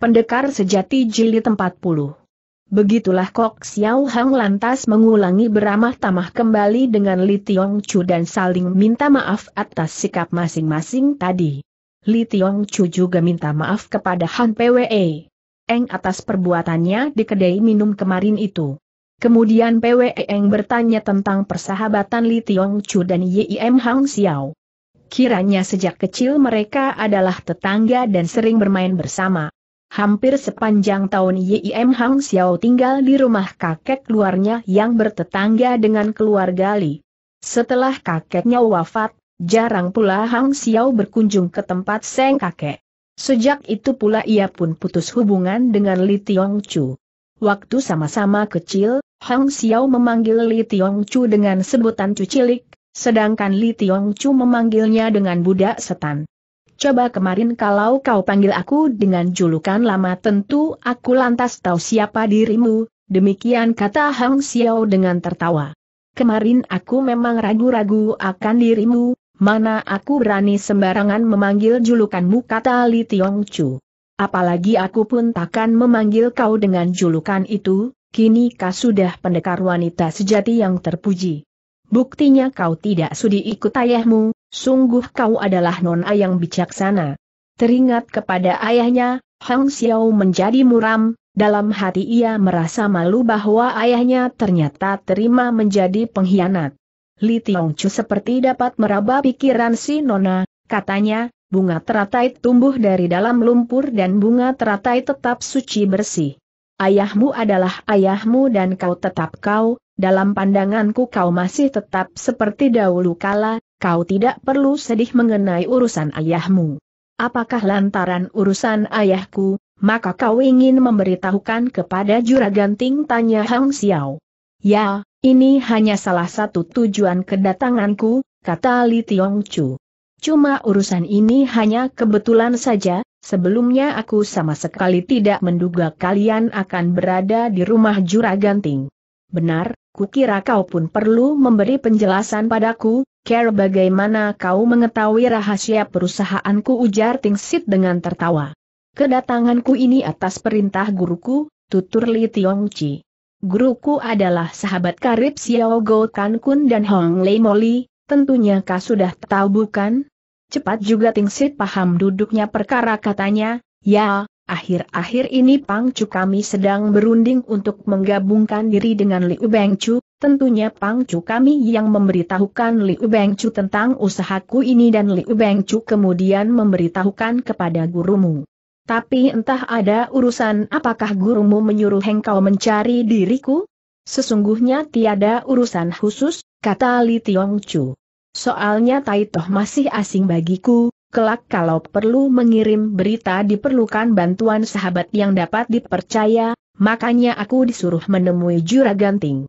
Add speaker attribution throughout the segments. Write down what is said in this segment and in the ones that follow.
Speaker 1: Pendekar sejati jilid 40. Begitulah Kok Xiao Hang lantas mengulangi beramah tamah kembali dengan Li Tiong Chu dan saling minta maaf atas sikap masing-masing tadi. Li Tiong Chu juga minta maaf kepada Han PWE. Eng atas perbuatannya di kedai minum kemarin itu. Kemudian PWE Eng bertanya tentang persahabatan Li Tiong Chu dan Yim Hang Xiao. Kiranya sejak kecil mereka adalah tetangga dan sering bermain bersama. Hampir sepanjang tahun Yim Hang Xiao tinggal di rumah kakek keluarnya yang bertetangga dengan keluarga Li. Setelah kakeknya wafat, jarang pula Hang Xiao berkunjung ke tempat seng kakek. Sejak itu pula ia pun putus hubungan dengan Li Tiong Chu. Waktu sama-sama kecil, Hang Xiao memanggil Li Tiong Chu dengan sebutan cucilik, sedangkan Li Tiong Chu memanggilnya dengan budak setan. Coba kemarin kalau kau panggil aku dengan julukan lama tentu aku lantas tahu siapa dirimu, demikian kata Hang Xiao dengan tertawa. Kemarin aku memang ragu-ragu akan dirimu, mana aku berani sembarangan memanggil julukanmu kata Li Tiong Chu. Apalagi aku pun takkan memanggil kau dengan julukan itu, kini kau sudah pendekar wanita sejati yang terpuji. Buktinya kau tidak sudi ikut ayahmu, Sungguh kau adalah nona yang bijaksana. Teringat kepada ayahnya, Hang Xiao menjadi muram, dalam hati ia merasa malu bahwa ayahnya ternyata terima menjadi pengkhianat. Li Chu seperti dapat meraba pikiran si nona, katanya, bunga teratai tumbuh dari dalam lumpur dan bunga teratai tetap suci bersih. Ayahmu adalah ayahmu dan kau tetap kau, dalam pandanganku kau masih tetap seperti dahulu kala, kau tidak perlu sedih mengenai urusan ayahmu. Apakah lantaran urusan ayahku, maka kau ingin memberitahukan kepada juragan Ting tanya Hang Xiao. Ya, ini hanya salah satu tujuan kedatanganku, kata Li Tiong Chu. Cuma urusan ini hanya kebetulan saja, sebelumnya aku sama sekali tidak menduga kalian akan berada di rumah juragan Ting. Benar, kukira kau pun perlu memberi penjelasan padaku, Care bagaimana kau mengetahui rahasia perusahaanku ujar Tingsit dengan tertawa. Kedatanganku ini atas perintah guruku, tutur Li Tiong Chi. Guruku adalah sahabat karib Xiao Go kan Kun dan Hong Lei Moli, tentunya kau sudah tahu bukan? Cepat juga Tingsit paham duduknya perkara katanya, ya, akhir-akhir ini Pangcu kami sedang berunding untuk menggabungkan diri dengan Liu Chu, Tentunya Pangcu kami yang memberitahukan Liu Bengcu tentang usahaku ini dan Liu Bengcu kemudian memberitahukan kepada gurumu. Tapi entah ada urusan apakah gurumu menyuruh engkau mencari diriku? Sesungguhnya tiada urusan khusus, kata Li Tiong Chu. Soalnya Tai Toh masih asing bagiku, kelak kalau perlu mengirim berita diperlukan bantuan sahabat yang dapat dipercaya, makanya aku disuruh menemui juragan Ting.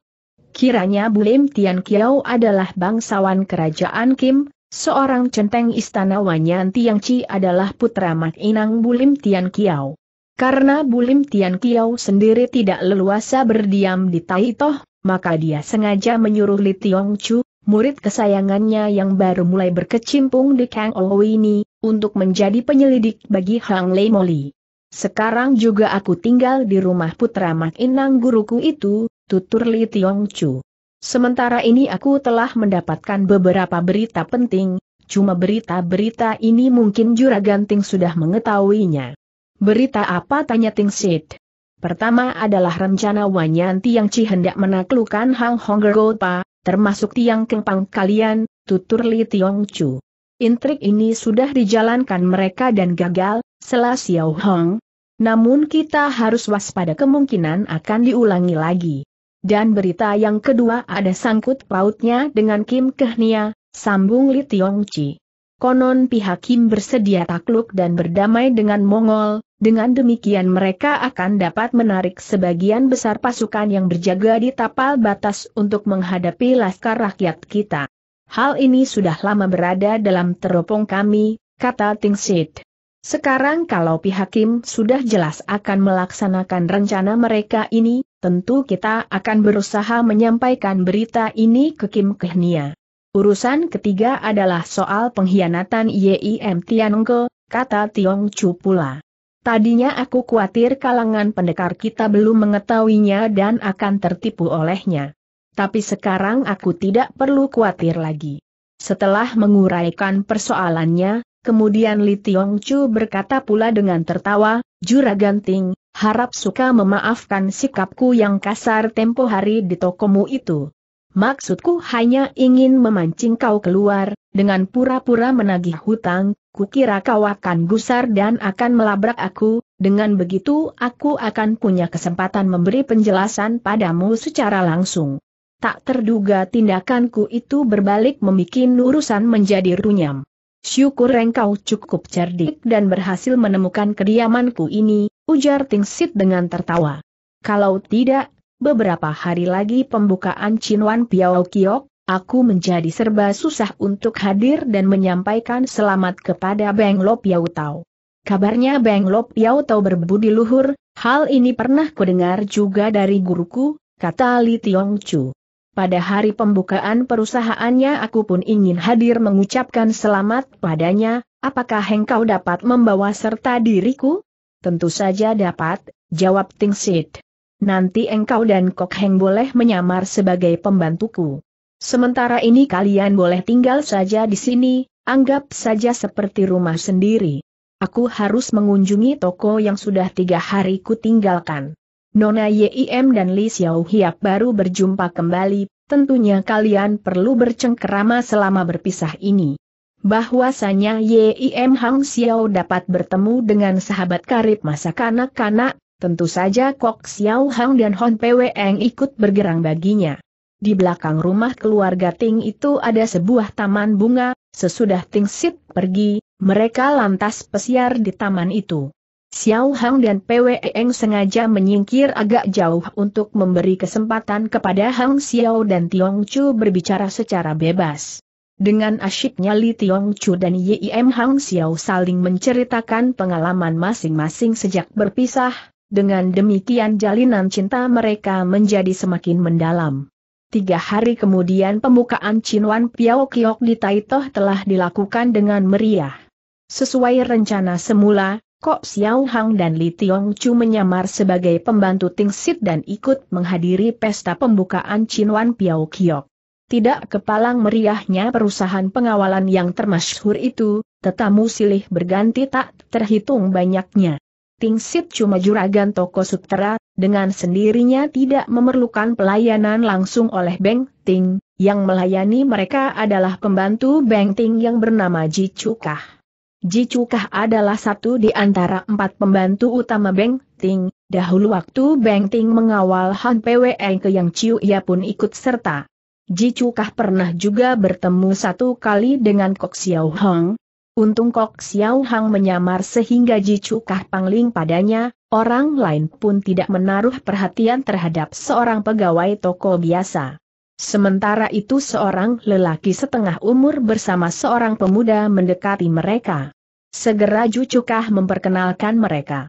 Speaker 1: Kiranya Bulim Tian Kiao adalah bangsawan kerajaan Kim, seorang centeng istana Wanyan Tiangci adalah putra Mak Inang Bulim Tian Kiao. Karena Bulim Tian Kiao sendiri tidak leluasa berdiam di Taitoh, maka dia sengaja menyuruh Li Tiong Chu, murid kesayangannya yang baru mulai berkecimpung di Kang Owi ini, untuk menjadi penyelidik bagi Hang Lei Moli. Sekarang juga aku tinggal di rumah putra Mak Inang guruku itu, tutur Li Tiong Chu. Sementara ini aku telah mendapatkan beberapa berita penting, cuma berita-berita ini mungkin Juragan Ting sudah mengetahuinya. Berita apa tanya Ting Sid? Pertama adalah rencana Wanyan Tiang Chi hendak menaklukkan Hang Honggergopa, termasuk Tiang Kempang kalian, tutur Li Tiong Chu. Intrik ini sudah dijalankan mereka dan gagal, selah Xiao Hong. Namun kita harus waspada kemungkinan akan diulangi lagi. Dan berita yang kedua ada sangkut pautnya dengan Kim Kehnia, sambung Li Tiong Chi. Konon pihak Kim bersedia takluk dan berdamai dengan Mongol, dengan demikian mereka akan dapat menarik sebagian besar pasukan yang berjaga di tapal batas untuk menghadapi laskar rakyat kita. Hal ini sudah lama berada dalam teropong kami, kata Ting Sid. Sekarang kalau pihak Kim sudah jelas akan melaksanakan rencana mereka ini, tentu kita akan berusaha menyampaikan berita ini ke Kim Kehnia. Urusan ketiga adalah soal pengkhianatan YIM Tiangke, kata Tiong Chu pula. Tadinya aku khawatir kalangan pendekar kita belum mengetahuinya dan akan tertipu olehnya. Tapi sekarang aku tidak perlu khawatir lagi. Setelah menguraikan persoalannya, kemudian Li Tiong Chu berkata pula dengan tertawa, Juragan Ting, Harap suka memaafkan sikapku yang kasar tempo hari di tokomu itu. Maksudku hanya ingin memancing kau keluar, dengan pura-pura menagih hutang, kukira kau akan gusar dan akan melabrak aku, dengan begitu aku akan punya kesempatan memberi penjelasan padamu secara langsung. Tak terduga tindakanku itu berbalik membuat urusan menjadi runyam. Syukur engkau cukup cerdik dan berhasil menemukan kediamanku ini, ujar Tingsit dengan tertawa. Kalau tidak, beberapa hari lagi pembukaan Chinwan Piao Kiok, aku menjadi serba susah untuk hadir dan menyampaikan selamat kepada Beng Lo Piao Tau. Kabarnya Beng Lo Piao Tau berbudi luhur, hal ini pernah kudengar juga dari guruku, kata Li Tiong Chu pada hari pembukaan perusahaannya aku pun ingin hadir mengucapkan selamat padanya, apakah engkau dapat membawa serta diriku? Tentu saja dapat, jawab Ting Sid. Nanti engkau dan Kok Heng boleh menyamar sebagai pembantuku. Sementara ini kalian boleh tinggal saja di sini, anggap saja seperti rumah sendiri. Aku harus mengunjungi toko yang sudah tiga hari ku tinggalkan. Nona Yim dan Li Xiao Hiap baru berjumpa kembali, tentunya kalian perlu bercengkerama selama berpisah ini. Bahwasanya Yim Hang Xiao dapat bertemu dengan sahabat karib masa kanak-kanak, tentu saja Kok Xiao Hang dan Hon Pweng ikut bergerang baginya. Di belakang rumah keluarga Ting itu ada sebuah taman bunga, sesudah Ting Sit pergi, mereka lantas pesiar di taman itu. Xiao Hang dan Pwe Eng sengaja menyingkir agak jauh untuk memberi kesempatan kepada Hang Xiao dan Tiong Chu berbicara secara bebas. Dengan asyiknya Li Tiong Chu dan Yim Hang Xiao saling menceritakan pengalaman masing-masing sejak berpisah, dengan demikian jalinan cinta mereka menjadi semakin mendalam. Tiga hari kemudian pembukaan Wan Piao Kiok di Taitoh telah dilakukan dengan meriah. Sesuai rencana semula, Kok Xiao Hang dan Li Tiong Chu menyamar sebagai pembantu Ting Sit dan ikut menghadiri pesta pembukaan Chin Wan Piao Kiok. Tidak kepalang meriahnya perusahaan pengawalan yang termasyhur itu, tetamu silih berganti tak terhitung banyaknya. Ting Sit cuma juragan toko sutera, dengan sendirinya tidak memerlukan pelayanan langsung oleh Beng Ting, yang melayani mereka adalah pembantu Beng Ting yang bernama Ji Chukah. Ji Chukah adalah satu di antara empat pembantu utama Beng Ting, dahulu waktu Beng Ting mengawal Han Pwe ke Yang Chiu ia pun ikut serta. Ji Chukah pernah juga bertemu satu kali dengan Kok Xiao Hong. Untung Kok Xiao Hang menyamar sehingga Ji Chukah pangling padanya, orang lain pun tidak menaruh perhatian terhadap seorang pegawai toko biasa. Sementara itu seorang lelaki setengah umur bersama seorang pemuda mendekati mereka. Segera Jucukah memperkenalkan mereka.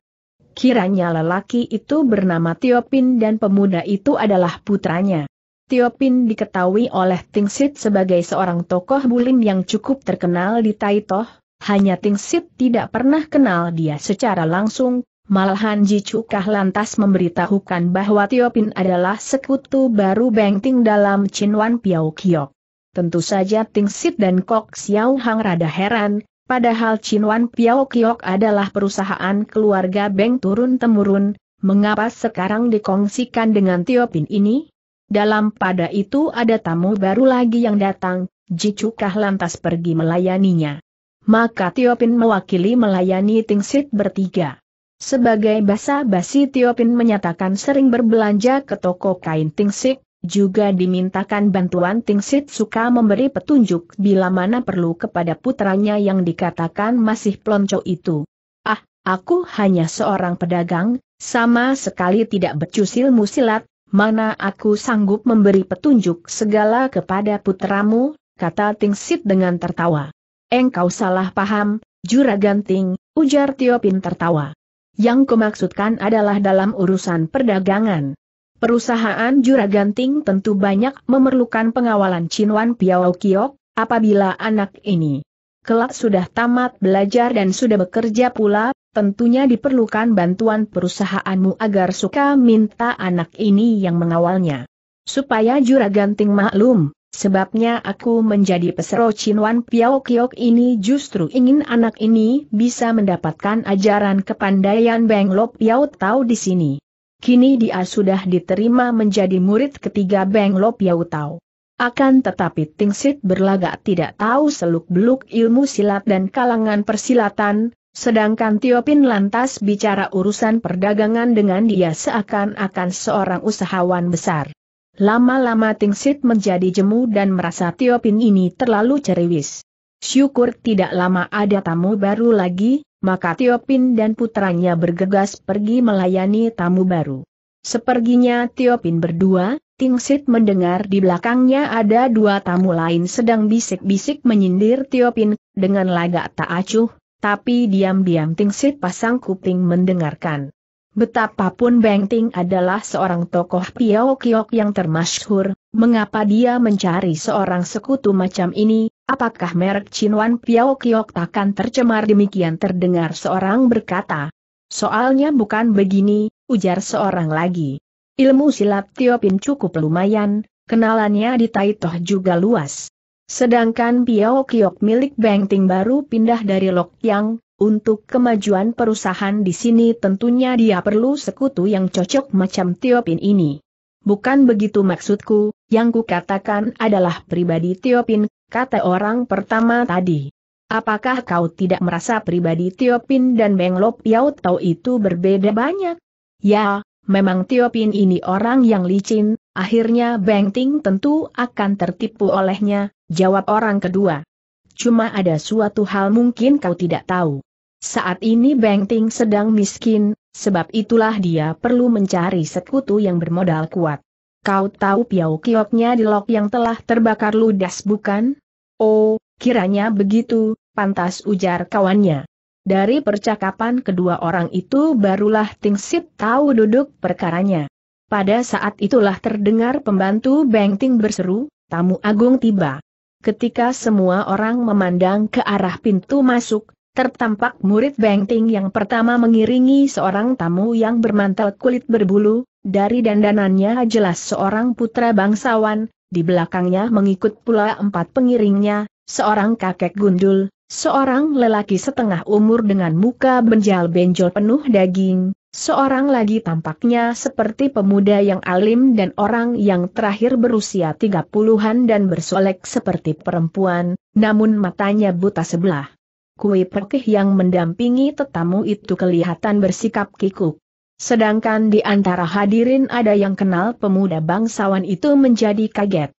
Speaker 1: Kiranya lelaki itu bernama Tiopin dan pemuda itu adalah putranya. Tiopin diketahui oleh Tingsit sebagai seorang tokoh bulim yang cukup terkenal di Taitoh, hanya Tingsit tidak pernah kenal dia secara langsung, Malahan Ji Chukah lantas memberitahukan bahwa Tio Pin adalah sekutu baru Beng dalam Chin Wan Piao Kiok. Tentu saja Ting Sit dan Kok Xiao Hang rada heran, padahal Chin Wan Piao Kiok adalah perusahaan keluarga Beng turun-temurun, mengapa sekarang dikongsikan dengan Tio Pin ini? Dalam pada itu ada tamu baru lagi yang datang, Ji Chukah lantas pergi melayaninya. Maka Tio Pin mewakili melayani Ting Sit bertiga. Sebagai basa-basi Tiopin menyatakan sering berbelanja ke toko kain Tingsik, juga dimintakan bantuan Tingsit suka memberi petunjuk bila mana perlu kepada putranya yang dikatakan masih plonco itu. Ah, aku hanya seorang pedagang, sama sekali tidak becus musilat, mana aku sanggup memberi petunjuk segala kepada putramu, kata Tingsit dengan tertawa. Engkau salah paham, juragan Ting, ujar Tiopin tertawa. Yang kumaksudkan adalah dalam urusan perdagangan. Perusahaan Juragan Ting tentu banyak memerlukan pengawalan Chinwan Piao Kiok, apabila anak ini kelak sudah tamat belajar dan sudah bekerja pula, tentunya diperlukan bantuan perusahaanmu agar suka minta anak ini yang mengawalnya. Supaya Juragan Ting maklum, Sebabnya aku menjadi pesero Chinwan Piao Kiok ini justru ingin anak ini bisa mendapatkan ajaran kepandaian Beng Lo Piao Tau di sini. Kini dia sudah diterima menjadi murid ketiga Beng Lo Piao Tau. Akan tetapi Tingsit berlagak tidak tahu seluk-beluk ilmu silat dan kalangan persilatan, sedangkan Tiopin lantas bicara urusan perdagangan dengan dia seakan-akan seorang usahawan besar. Lama-lama Tingsit menjadi jemu dan merasa Tiopin ini terlalu ceriwis. Syukur tidak lama ada tamu baru lagi, maka Tiopin dan putranya bergegas pergi melayani tamu baru. Seperginya Tiopin berdua, Tingsit mendengar di belakangnya ada dua tamu lain sedang bisik-bisik menyindir Tiopin, dengan lagak tak acuh, tapi diam-diam Tingsit pasang kuping mendengarkan. Betapapun Beng Ting adalah seorang tokoh Piao Kiok yang termasyhur, mengapa dia mencari seorang sekutu macam ini, apakah merek Chinwan Piao Kiok takkan tercemar demikian terdengar seorang berkata. Soalnya bukan begini, ujar seorang lagi. Ilmu silat Tiopin cukup lumayan, kenalannya di Taitoh juga luas. Sedangkan Piao Kiok milik Beng Ting baru pindah dari Lok Yang, untuk kemajuan perusahaan di sini tentunya dia perlu sekutu yang cocok macam Tiopin ini. Bukan begitu maksudku, yang kukatakan adalah pribadi Tiopin. kata orang pertama tadi. Apakah kau tidak merasa pribadi Tiopin dan Beng Lop Yau Tau itu berbeda banyak? Ya, memang Tiopin ini orang yang licin, akhirnya Beng Ting tentu akan tertipu olehnya, jawab orang kedua. Cuma ada suatu hal mungkin kau tidak tahu. Saat ini Beng Ting sedang miskin, sebab itulah dia perlu mencari sekutu yang bermodal kuat. Kau tahu piau kioknya di lok yang telah terbakar ludas bukan? Oh, kiranya begitu, pantas ujar kawannya. Dari percakapan kedua orang itu barulah Ting Sip tahu duduk perkaranya. Pada saat itulah terdengar pembantu Beng Ting berseru, tamu agung tiba. Ketika semua orang memandang ke arah pintu masuk, tertampak murid Bengting yang pertama mengiringi seorang tamu yang bermantel kulit berbulu, dari dandanannya jelas seorang putra bangsawan, di belakangnya mengikut pula empat pengiringnya, seorang kakek gundul, seorang lelaki setengah umur dengan muka benjal-benjol penuh daging, Seorang lagi tampaknya seperti pemuda yang alim dan orang yang terakhir berusia tiga puluhan dan bersolek seperti perempuan, namun matanya buta sebelah. Kui Perkeh yang mendampingi tetamu itu kelihatan bersikap kikuk. Sedangkan di antara hadirin ada yang kenal pemuda bangsawan itu menjadi kaget.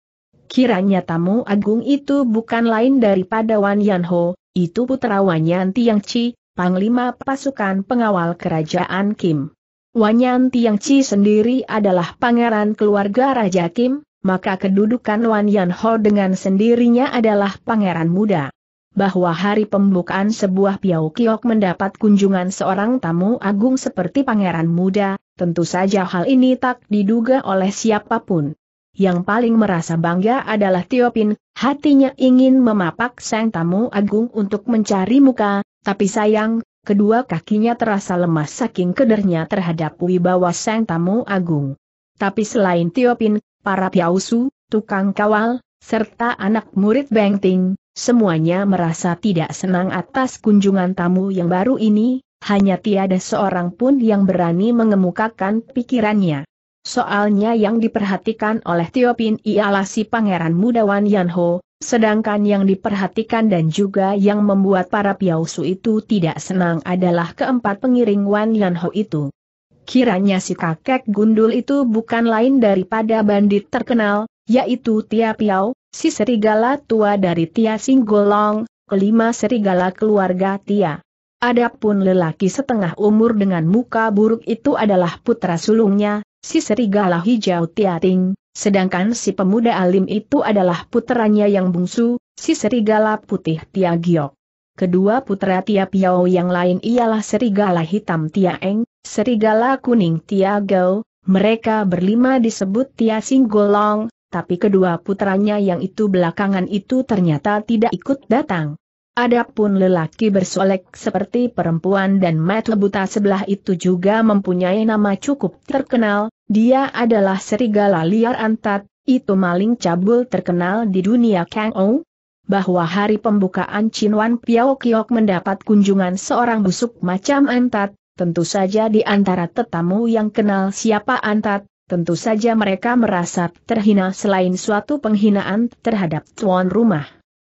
Speaker 1: Kiranya tamu agung itu bukan lain daripada Wan Yan Ho, itu putra Wan Yan Tiang Chi, Panglima Pasukan Pengawal Kerajaan Kim. Wan Yan Tiang Chi sendiri adalah pangeran keluarga Raja Kim, maka kedudukan Wan Yan Ho dengan sendirinya adalah pangeran muda bahwa hari pembukaan sebuah Piau Kiok mendapat kunjungan seorang tamu agung seperti pangeran muda, tentu saja hal ini tak diduga oleh siapapun. Yang paling merasa bangga adalah Tiopin, hatinya ingin memapak sang tamu agung untuk mencari muka, tapi sayang, kedua kakinya terasa lemas saking kedernya terhadap wibawa sang tamu agung. Tapi selain Tiopin, para piausu, tukang kawal, serta anak murid Bengting, semuanya merasa tidak senang atas kunjungan tamu yang baru ini, hanya tiada seorang pun yang berani mengemukakan pikirannya. Soalnya yang diperhatikan oleh Tiopin ialah si pangeran muda Wan Yanho, sedangkan yang diperhatikan dan juga yang membuat para piausu itu tidak senang adalah keempat pengiring Wan Yanho itu. Kiranya si kakek gundul itu bukan lain daripada bandit terkenal, yaitu Tia Piao, si serigala tua dari Tia Singgolong, kelima serigala keluarga Tia. Adapun lelaki setengah umur dengan muka buruk itu adalah putra sulungnya, si serigala hijau Tia Ting, sedangkan si pemuda alim itu adalah putranya yang bungsu, si serigala putih Tia Giok. Kedua putra Tia Piao yang lain ialah serigala hitam Tia Eng, serigala kuning Tia Gao, mereka berlima disebut Tia Singgolong, tapi kedua putranya yang itu belakangan itu ternyata tidak ikut datang. Adapun lelaki bersolek seperti perempuan dan mata buta sebelah itu juga mempunyai nama cukup terkenal, dia adalah serigala liar antat, itu maling cabul terkenal di dunia Kang Ou. Bahwa hari pembukaan Chinwan Piao Kiok mendapat kunjungan seorang busuk macam antat, tentu saja di antara tetamu yang kenal siapa antat, tentu saja mereka merasa terhina selain suatu penghinaan terhadap tuan rumah.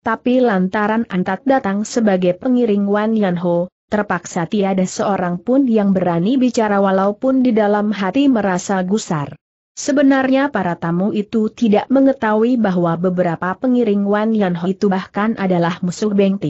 Speaker 1: Tapi lantaran Antat datang sebagai pengiring Wan Yanho, terpaksa tiada seorang pun yang berani bicara walaupun di dalam hati merasa gusar. Sebenarnya para tamu itu tidak mengetahui bahwa beberapa pengiring Wan Yanho itu bahkan adalah musuh Beng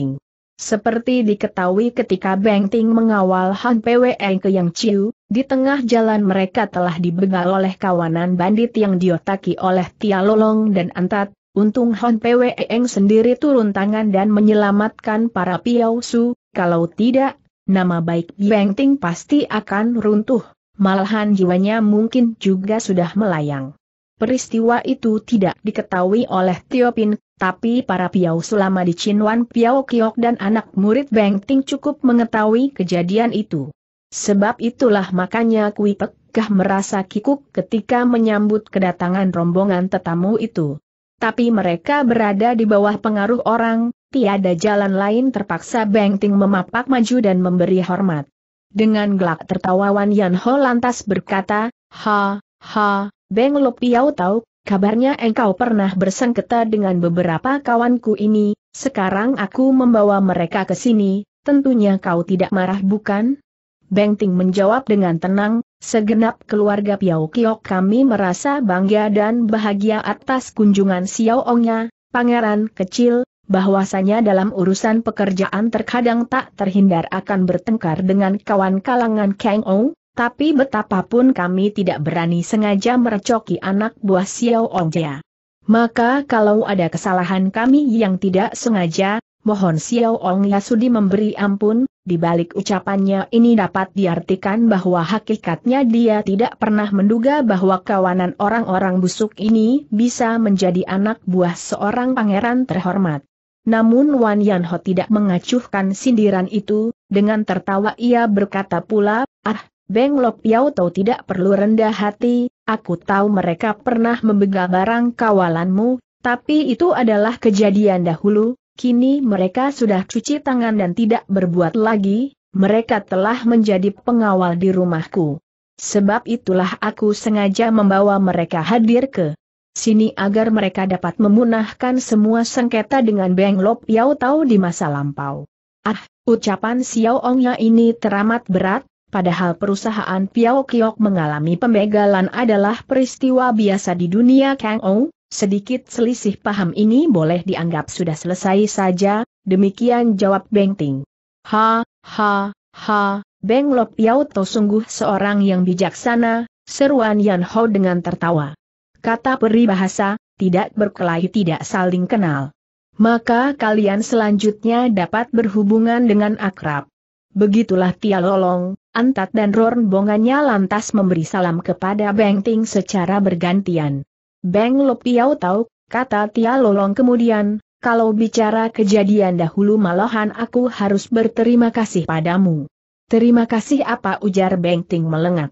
Speaker 1: seperti diketahui ketika Beng Ting mengawal Han Pwe ke Yang Chiu, di tengah jalan mereka telah dibegal oleh kawanan bandit yang diotaki oleh Tia Lolong dan Antat, untung Han Pwe sendiri turun tangan dan menyelamatkan para Piao Su, kalau tidak, nama baik Beng Ting pasti akan runtuh, malahan jiwanya mungkin juga sudah melayang. Peristiwa itu tidak diketahui oleh Tio tapi para piau selama di Chinwan Piau Kiok dan anak murid Beng Ting cukup mengetahui kejadian itu. Sebab itulah makanya Kui Pekah merasa kikuk ketika menyambut kedatangan rombongan tetamu itu. Tapi mereka berada di bawah pengaruh orang, tiada jalan lain terpaksa Beng Ting memapak maju dan memberi hormat. Dengan gelak tertawa Wan Yan Ho lantas berkata, Ha, ha, Beng Lopiau tahu, kabarnya engkau pernah bersengketa dengan beberapa kawanku ini, sekarang aku membawa mereka ke sini, tentunya kau tidak marah bukan? Beng Ting menjawab dengan tenang, segenap keluarga Piau Kiok kami merasa bangga dan bahagia atas kunjungan Xiao Ongnya, pangeran kecil, bahwasanya dalam urusan pekerjaan terkadang tak terhindar akan bertengkar dengan kawan kalangan Kang Ong. Tapi betapapun kami tidak berani sengaja merecoki anak buah Xiao Ongjia. Maka kalau ada kesalahan kami yang tidak sengaja, mohon Xiao Ong Sudi memberi ampun, di balik ucapannya ini dapat diartikan bahwa hakikatnya dia tidak pernah menduga bahwa kawanan orang-orang busuk ini bisa menjadi anak buah seorang pangeran terhormat. Namun Wan Yanho tidak mengacuhkan sindiran itu, dengan tertawa ia berkata pula, ah, Beng Lok Piao tahu tidak perlu rendah hati, aku tahu mereka pernah membegal barang kawalanmu, tapi itu adalah kejadian dahulu, kini mereka sudah cuci tangan dan tidak berbuat lagi, mereka telah menjadi pengawal di rumahku. Sebab itulah aku sengaja membawa mereka hadir ke sini agar mereka dapat memunahkan semua sengketa dengan Beng Lok Piao tahu di masa lampau. Ah, ucapan Xiao Ongnya ini teramat berat, padahal perusahaan Piao Kiok mengalami pembegalan adalah peristiwa biasa di dunia Kang Ou, sedikit selisih paham ini boleh dianggap sudah selesai saja, demikian jawab Beng Ting. Ha, ha, ha, Beng Lop Piao To sungguh seorang yang bijaksana, seruan Yan Ho dengan tertawa. Kata peribahasa, tidak berkelahi tidak saling kenal. Maka kalian selanjutnya dapat berhubungan dengan akrab. Begitulah Tia Lolong, Antat dan Bongannya lantas memberi salam kepada Beng Ting secara bergantian. Beng Lop tiau tahu, kata Tia Lolong kemudian, kalau bicara kejadian dahulu malahan aku harus berterima kasih padamu. Terima kasih apa ujar Beng Ting melengak.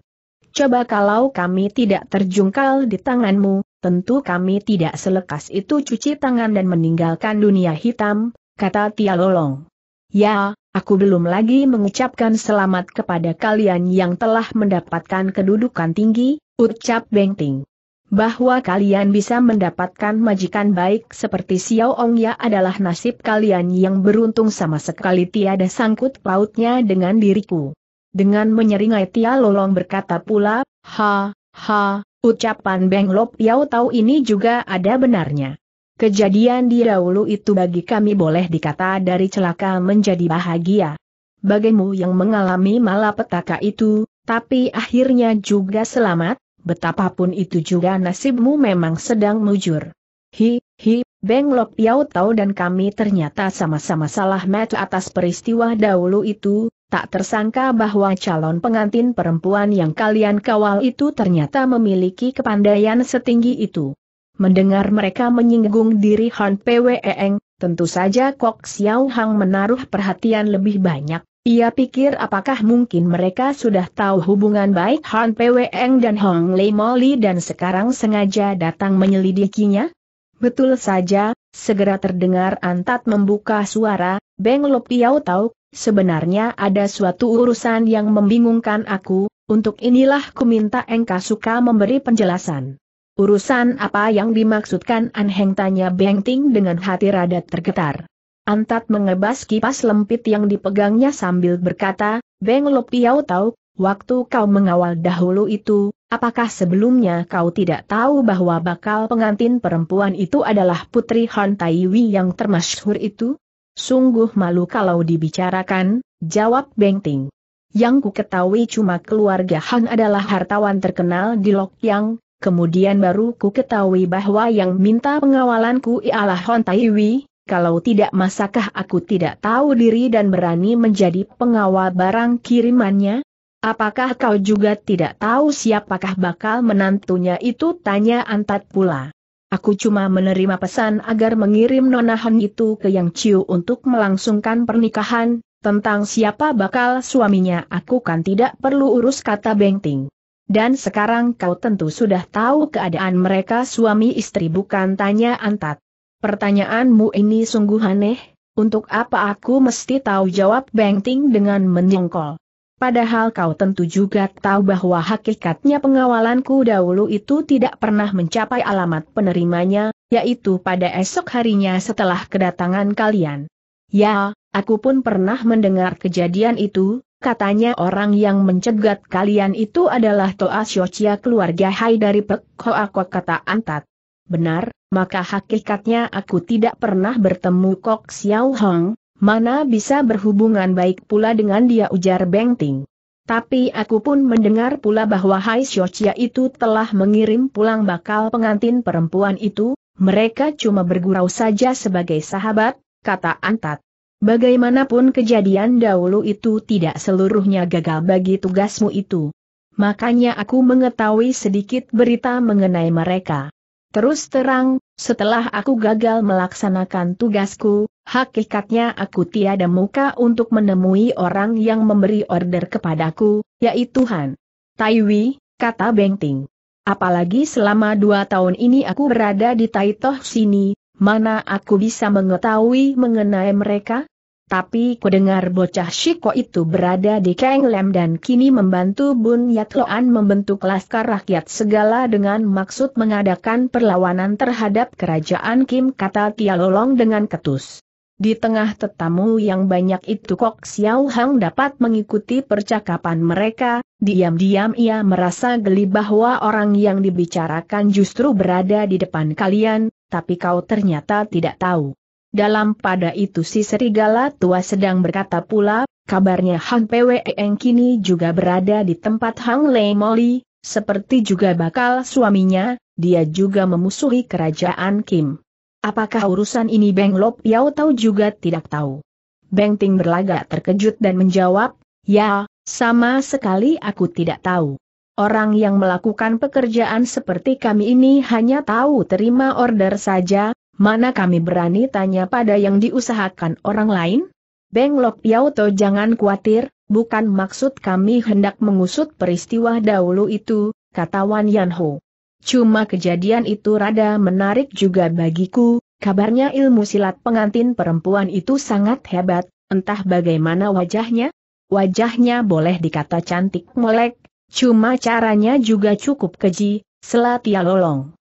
Speaker 1: Coba kalau kami tidak terjungkal di tanganmu, tentu kami tidak selekas itu cuci tangan dan meninggalkan dunia hitam, kata Tia Lolong. Ya, aku belum lagi mengucapkan selamat kepada kalian yang telah mendapatkan kedudukan tinggi, ucap Bengting. Bahwa kalian bisa mendapatkan majikan baik seperti Xiao Ong Ya adalah nasib kalian yang beruntung sama sekali tiada sangkut pautnya dengan diriku. Dengan menyeringai Tia Lolong berkata pula, ha, ha, ucapan Beng Lop Yao tahu ini juga ada benarnya. Kejadian di Raulu itu bagi kami boleh dikata dari celaka menjadi bahagia. Bagimu yang mengalami malapetaka itu, tapi akhirnya juga selamat, betapapun itu juga nasibmu memang sedang mujur. Hi, hi, Beng Lok tahu dan kami ternyata sama-sama salah mata atas peristiwa dahulu itu, tak tersangka bahwa calon pengantin perempuan yang kalian kawal itu ternyata memiliki kepandaian setinggi itu. Mendengar mereka menyinggung diri Han Pweeng, tentu saja Kok Xiao Hang menaruh perhatian lebih banyak. Ia pikir apakah mungkin mereka sudah tahu hubungan baik Han Pweeng dan Hong Lei Moli dan sekarang sengaja datang menyelidikinya? Betul saja, segera terdengar Antat membuka suara, Beng Lop Piao tahu, sebenarnya ada suatu urusan yang membingungkan aku, untuk inilah ku minta Engkau suka memberi penjelasan. Urusan apa yang dimaksudkan Anheng tanya Beng Ting dengan hati rada tergetar. Antat mengebas kipas lempit yang dipegangnya sambil berkata, Beng Lo Piau tahu, waktu kau mengawal dahulu itu, apakah sebelumnya kau tidak tahu bahwa bakal pengantin perempuan itu adalah putri Han Tai Wei yang termasyhur itu? Sungguh malu kalau dibicarakan, jawab Beng Ting. Yang ku ketahui cuma keluarga Han adalah hartawan terkenal di Lok Yang, Kemudian baru ku ketahui bahwa yang minta pengawalanku ialah Hon Taiwi, kalau tidak masakah aku tidak tahu diri dan berani menjadi pengawal barang kirimannya? Apakah kau juga tidak tahu siapakah bakal menantunya itu? Tanya Antat pula. Aku cuma menerima pesan agar mengirim nonahan itu ke Yang Ciu untuk melangsungkan pernikahan, tentang siapa bakal suaminya aku kan tidak perlu urus kata Bengting. Dan sekarang kau tentu sudah tahu keadaan mereka suami istri bukan tanya antat. Pertanyaanmu ini sungguh aneh, untuk apa aku mesti tahu jawab Bengting dengan menyengkol. Padahal kau tentu juga tahu bahwa hakikatnya pengawalanku dahulu itu tidak pernah mencapai alamat penerimanya, yaitu pada esok harinya setelah kedatangan kalian. Ya, aku pun pernah mendengar kejadian itu, katanya orang yang mencegat kalian itu adalah Toa Siocia keluarga Hai dari Pek Hoako kata Antat. Benar, maka hakikatnya aku tidak pernah bertemu Kok Xiao Hong, mana bisa berhubungan baik pula dengan dia ujar Beng Ting. Tapi aku pun mendengar pula bahwa Hai Siocia itu telah mengirim pulang bakal pengantin perempuan itu, mereka cuma bergurau saja sebagai sahabat, kata Antat. Bagaimanapun kejadian dahulu itu tidak seluruhnya gagal bagi tugasmu itu. Makanya aku mengetahui sedikit berita mengenai mereka. Terus terang, setelah aku gagal melaksanakan tugasku, hakikatnya aku tiada muka untuk menemui orang yang memberi order kepadaku, yaitu Han. Taiwi, kata Bengting. Apalagi selama dua tahun ini aku berada di Taitoh sini, mana aku bisa mengetahui mengenai mereka? Tapi kudengar bocah Shiko itu berada di Kang Lem dan kini membantu Bun Yat Loan membentuk laskar rakyat segala dengan maksud mengadakan perlawanan terhadap kerajaan Kim kata Tia Lolong dengan ketus. Di tengah tetamu yang banyak itu Kok Xiao Hang dapat mengikuti percakapan mereka, diam-diam ia merasa geli bahwa orang yang dibicarakan justru berada di depan kalian, tapi kau ternyata tidak tahu. Dalam pada itu si serigala tua sedang berkata pula, kabarnya Hang Pwe Eng kini juga berada di tempat Hang Lei Moli, seperti juga bakal suaminya, dia juga memusuhi kerajaan Kim. Apakah urusan ini Beng Lop Yao tahu juga tidak tahu? Beng Ting berlagak terkejut dan menjawab, ya, sama sekali aku tidak tahu. Orang yang melakukan pekerjaan seperti kami ini hanya tahu terima order saja, mana kami berani tanya pada yang diusahakan orang lain? Beng Lok Yauto jangan khawatir, bukan maksud kami hendak mengusut peristiwa dahulu itu, kata Wan Yanho. Cuma kejadian itu rada menarik juga bagiku, kabarnya ilmu silat pengantin perempuan itu sangat hebat, entah bagaimana wajahnya? Wajahnya boleh dikata cantik melek. cuma caranya juga cukup keji, selat ya lolong.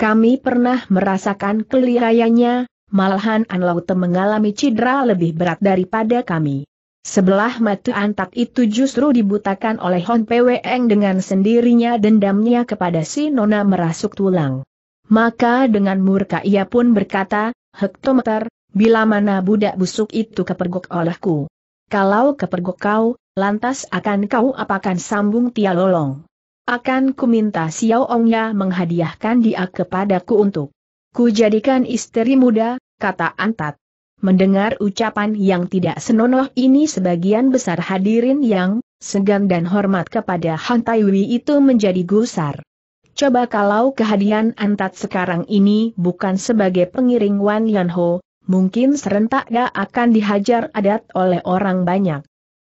Speaker 1: Kami pernah merasakan kelirayanya, malahan Anlaute mengalami cedera lebih berat daripada kami. Sebelah mata antak itu justru dibutakan oleh Hon Pweng dengan sendirinya dendamnya kepada si Nona merasuk tulang. Maka dengan murka ia pun berkata, Hektometer, bila mana budak busuk itu kepergok olehku. Kalau kepergok kau, lantas akan kau apakan sambung tia lolong. Akan kuminta Xiao Ongya menghadiahkan dia kepadaku untuk ku jadikan istri muda, kata Antat. Mendengar ucapan yang tidak senonoh ini sebagian besar hadirin yang segan dan hormat kepada Han Taiwi itu menjadi gusar. Coba kalau kehadiran Antat sekarang ini bukan sebagai pengiring Wan Yanho, mungkin serentak gak akan dihajar adat oleh orang banyak.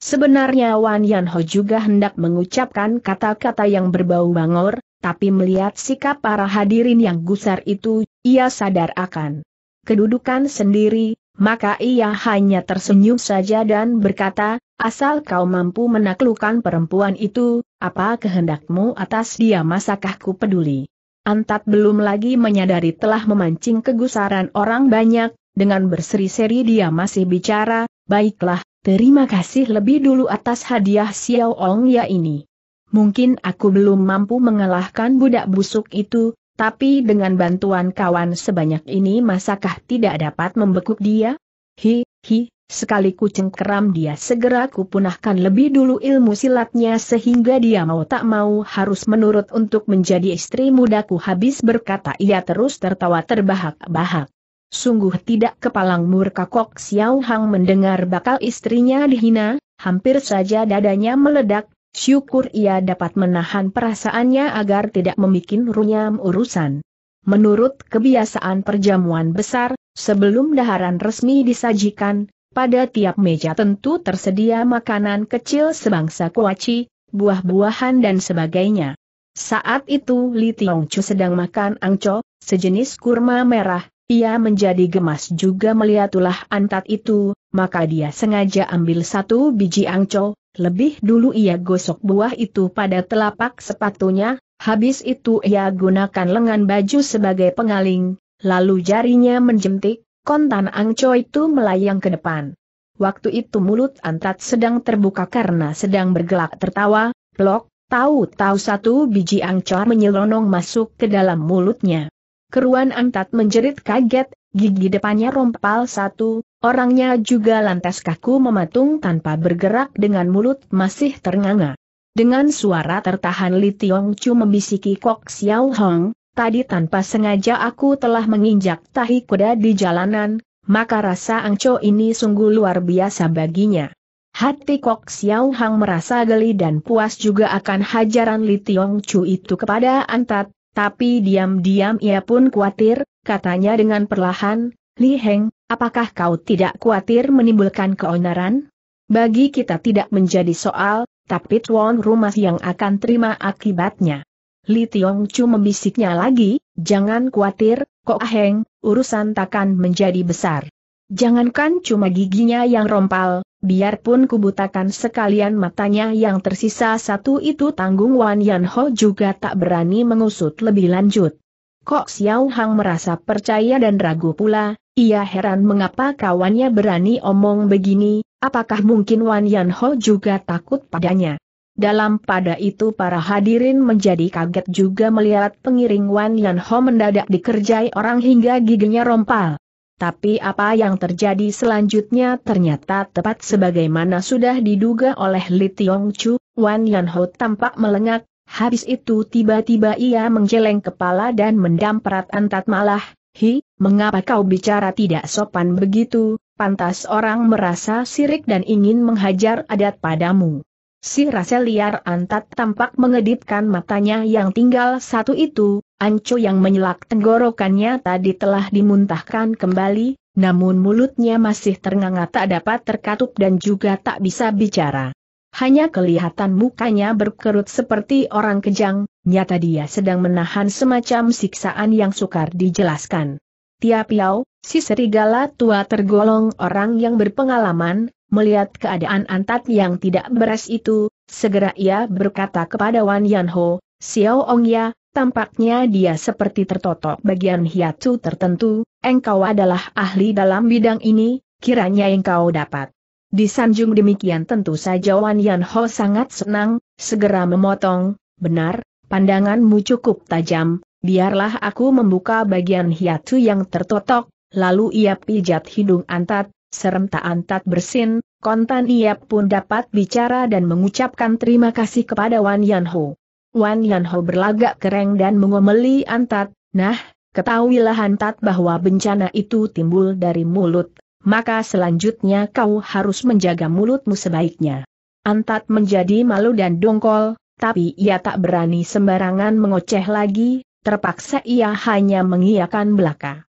Speaker 1: Sebenarnya Wan Yanho juga hendak mengucapkan kata-kata yang berbau bangor, tapi melihat sikap para hadirin yang gusar itu, ia sadar akan kedudukan sendiri, maka ia hanya tersenyum saja dan berkata, asal kau mampu menaklukkan perempuan itu, apa kehendakmu atas dia masakah ku peduli. Antat belum lagi menyadari telah memancing kegusaran orang banyak, dengan berseri-seri dia masih bicara, baiklah, Terima kasih lebih dulu atas hadiah Xiao Ong ya ini. Mungkin aku belum mampu mengalahkan budak busuk itu, tapi dengan bantuan kawan sebanyak ini masakah tidak dapat membekuk dia? Hi, hi, sekali ku cengkeram dia segera ku lebih dulu ilmu silatnya sehingga dia mau tak mau harus menurut untuk menjadi istri mudaku habis berkata ia terus tertawa terbahak-bahak. Sungguh tidak kepalang murka Kok Xiao Hang mendengar bakal istrinya dihina, hampir saja dadanya meledak, syukur ia dapat menahan perasaannya agar tidak membuat runyam urusan. Menurut kebiasaan perjamuan besar, sebelum daharan resmi disajikan, pada tiap meja tentu tersedia makanan kecil sebangsa kuaci, buah-buahan dan sebagainya. Saat itu Li Tiong Chu sedang makan angco, sejenis kurma merah, ia menjadi gemas juga melihat ulah antat itu, maka dia sengaja ambil satu biji angco, lebih dulu ia gosok buah itu pada telapak sepatunya, habis itu ia gunakan lengan baju sebagai pengaling, lalu jarinya menjentik, kontan angco itu melayang ke depan. Waktu itu mulut antat sedang terbuka karena sedang bergelak tertawa, plok, tahu-tahu satu biji angco menyelonong masuk ke dalam mulutnya. Keruan antat menjerit kaget, gigi depannya rompal satu, orangnya juga lantas kaku mematung tanpa bergerak dengan mulut masih ternganga. Dengan suara tertahan Li Tiong Chu membisiki Kok Xiao Hong, tadi tanpa sengaja aku telah menginjak tahi kuda di jalanan, maka rasa angco ini sungguh luar biasa baginya. Hati Kok Xiao Hong merasa geli dan puas juga akan hajaran Li Tiong Chu itu kepada Antat, tapi diam-diam ia pun khawatir, katanya dengan perlahan, Li Heng, apakah kau tidak khawatir menimbulkan keonaran? Bagi kita tidak menjadi soal, tapi tuan rumah yang akan terima akibatnya. Li Tiong Chu membisiknya lagi, jangan khawatir, Kok aheng, ah urusan takkan menjadi besar. Jangankan cuma giginya yang rompal, biarpun kubutakan sekalian matanya yang tersisa satu itu tanggung Wan Yan Ho juga tak berani mengusut lebih lanjut. Kok Xiao Hang merasa percaya dan ragu pula, ia heran mengapa kawannya berani omong begini, apakah mungkin Wan Yan Ho juga takut padanya. Dalam pada itu para hadirin menjadi kaget juga melihat pengiring Wan Yan Ho mendadak dikerjai orang hingga giginya rompal. Tapi apa yang terjadi selanjutnya ternyata tepat sebagaimana sudah diduga oleh Li Tiong Chu, Wan Yan Ho tampak melengak, habis itu tiba-tiba ia menggeleng kepala dan mendamprat antat malah, Hi, mengapa kau bicara tidak sopan begitu, pantas orang merasa sirik dan ingin menghajar adat padamu. Si rasa liar antat tampak mengedipkan matanya yang tinggal satu itu, anco yang menyelak tenggorokannya tadi telah dimuntahkan kembali, namun mulutnya masih ternganga tak dapat terkatup dan juga tak bisa bicara. Hanya kelihatan mukanya berkerut seperti orang kejang, nyata dia sedang menahan semacam siksaan yang sukar dijelaskan. Tiapiau, si serigala tua tergolong orang yang berpengalaman, Melihat keadaan antat yang tidak beres itu, segera ia berkata kepada Wan Yanho, Xiao Ong Ya, tampaknya dia seperti tertotok bagian hiatu tertentu, engkau adalah ahli dalam bidang ini, kiranya engkau dapat. Disanjung demikian tentu saja Wan Yanho sangat senang, segera memotong, benar, pandanganmu cukup tajam, biarlah aku membuka bagian hiatu yang tertotok, lalu ia pijat hidung antat, tak antat bersin, kontan ia pun dapat bicara dan mengucapkan terima kasih kepada Wan Yanho. Wan Yanho berlagak kereng dan mengomeli antat, nah, ketahuilah antat bahwa bencana itu timbul dari mulut, maka selanjutnya kau harus menjaga mulutmu sebaiknya. Antat menjadi malu dan dongkol, tapi ia tak berani sembarangan mengoceh lagi, terpaksa ia hanya mengiyakan belaka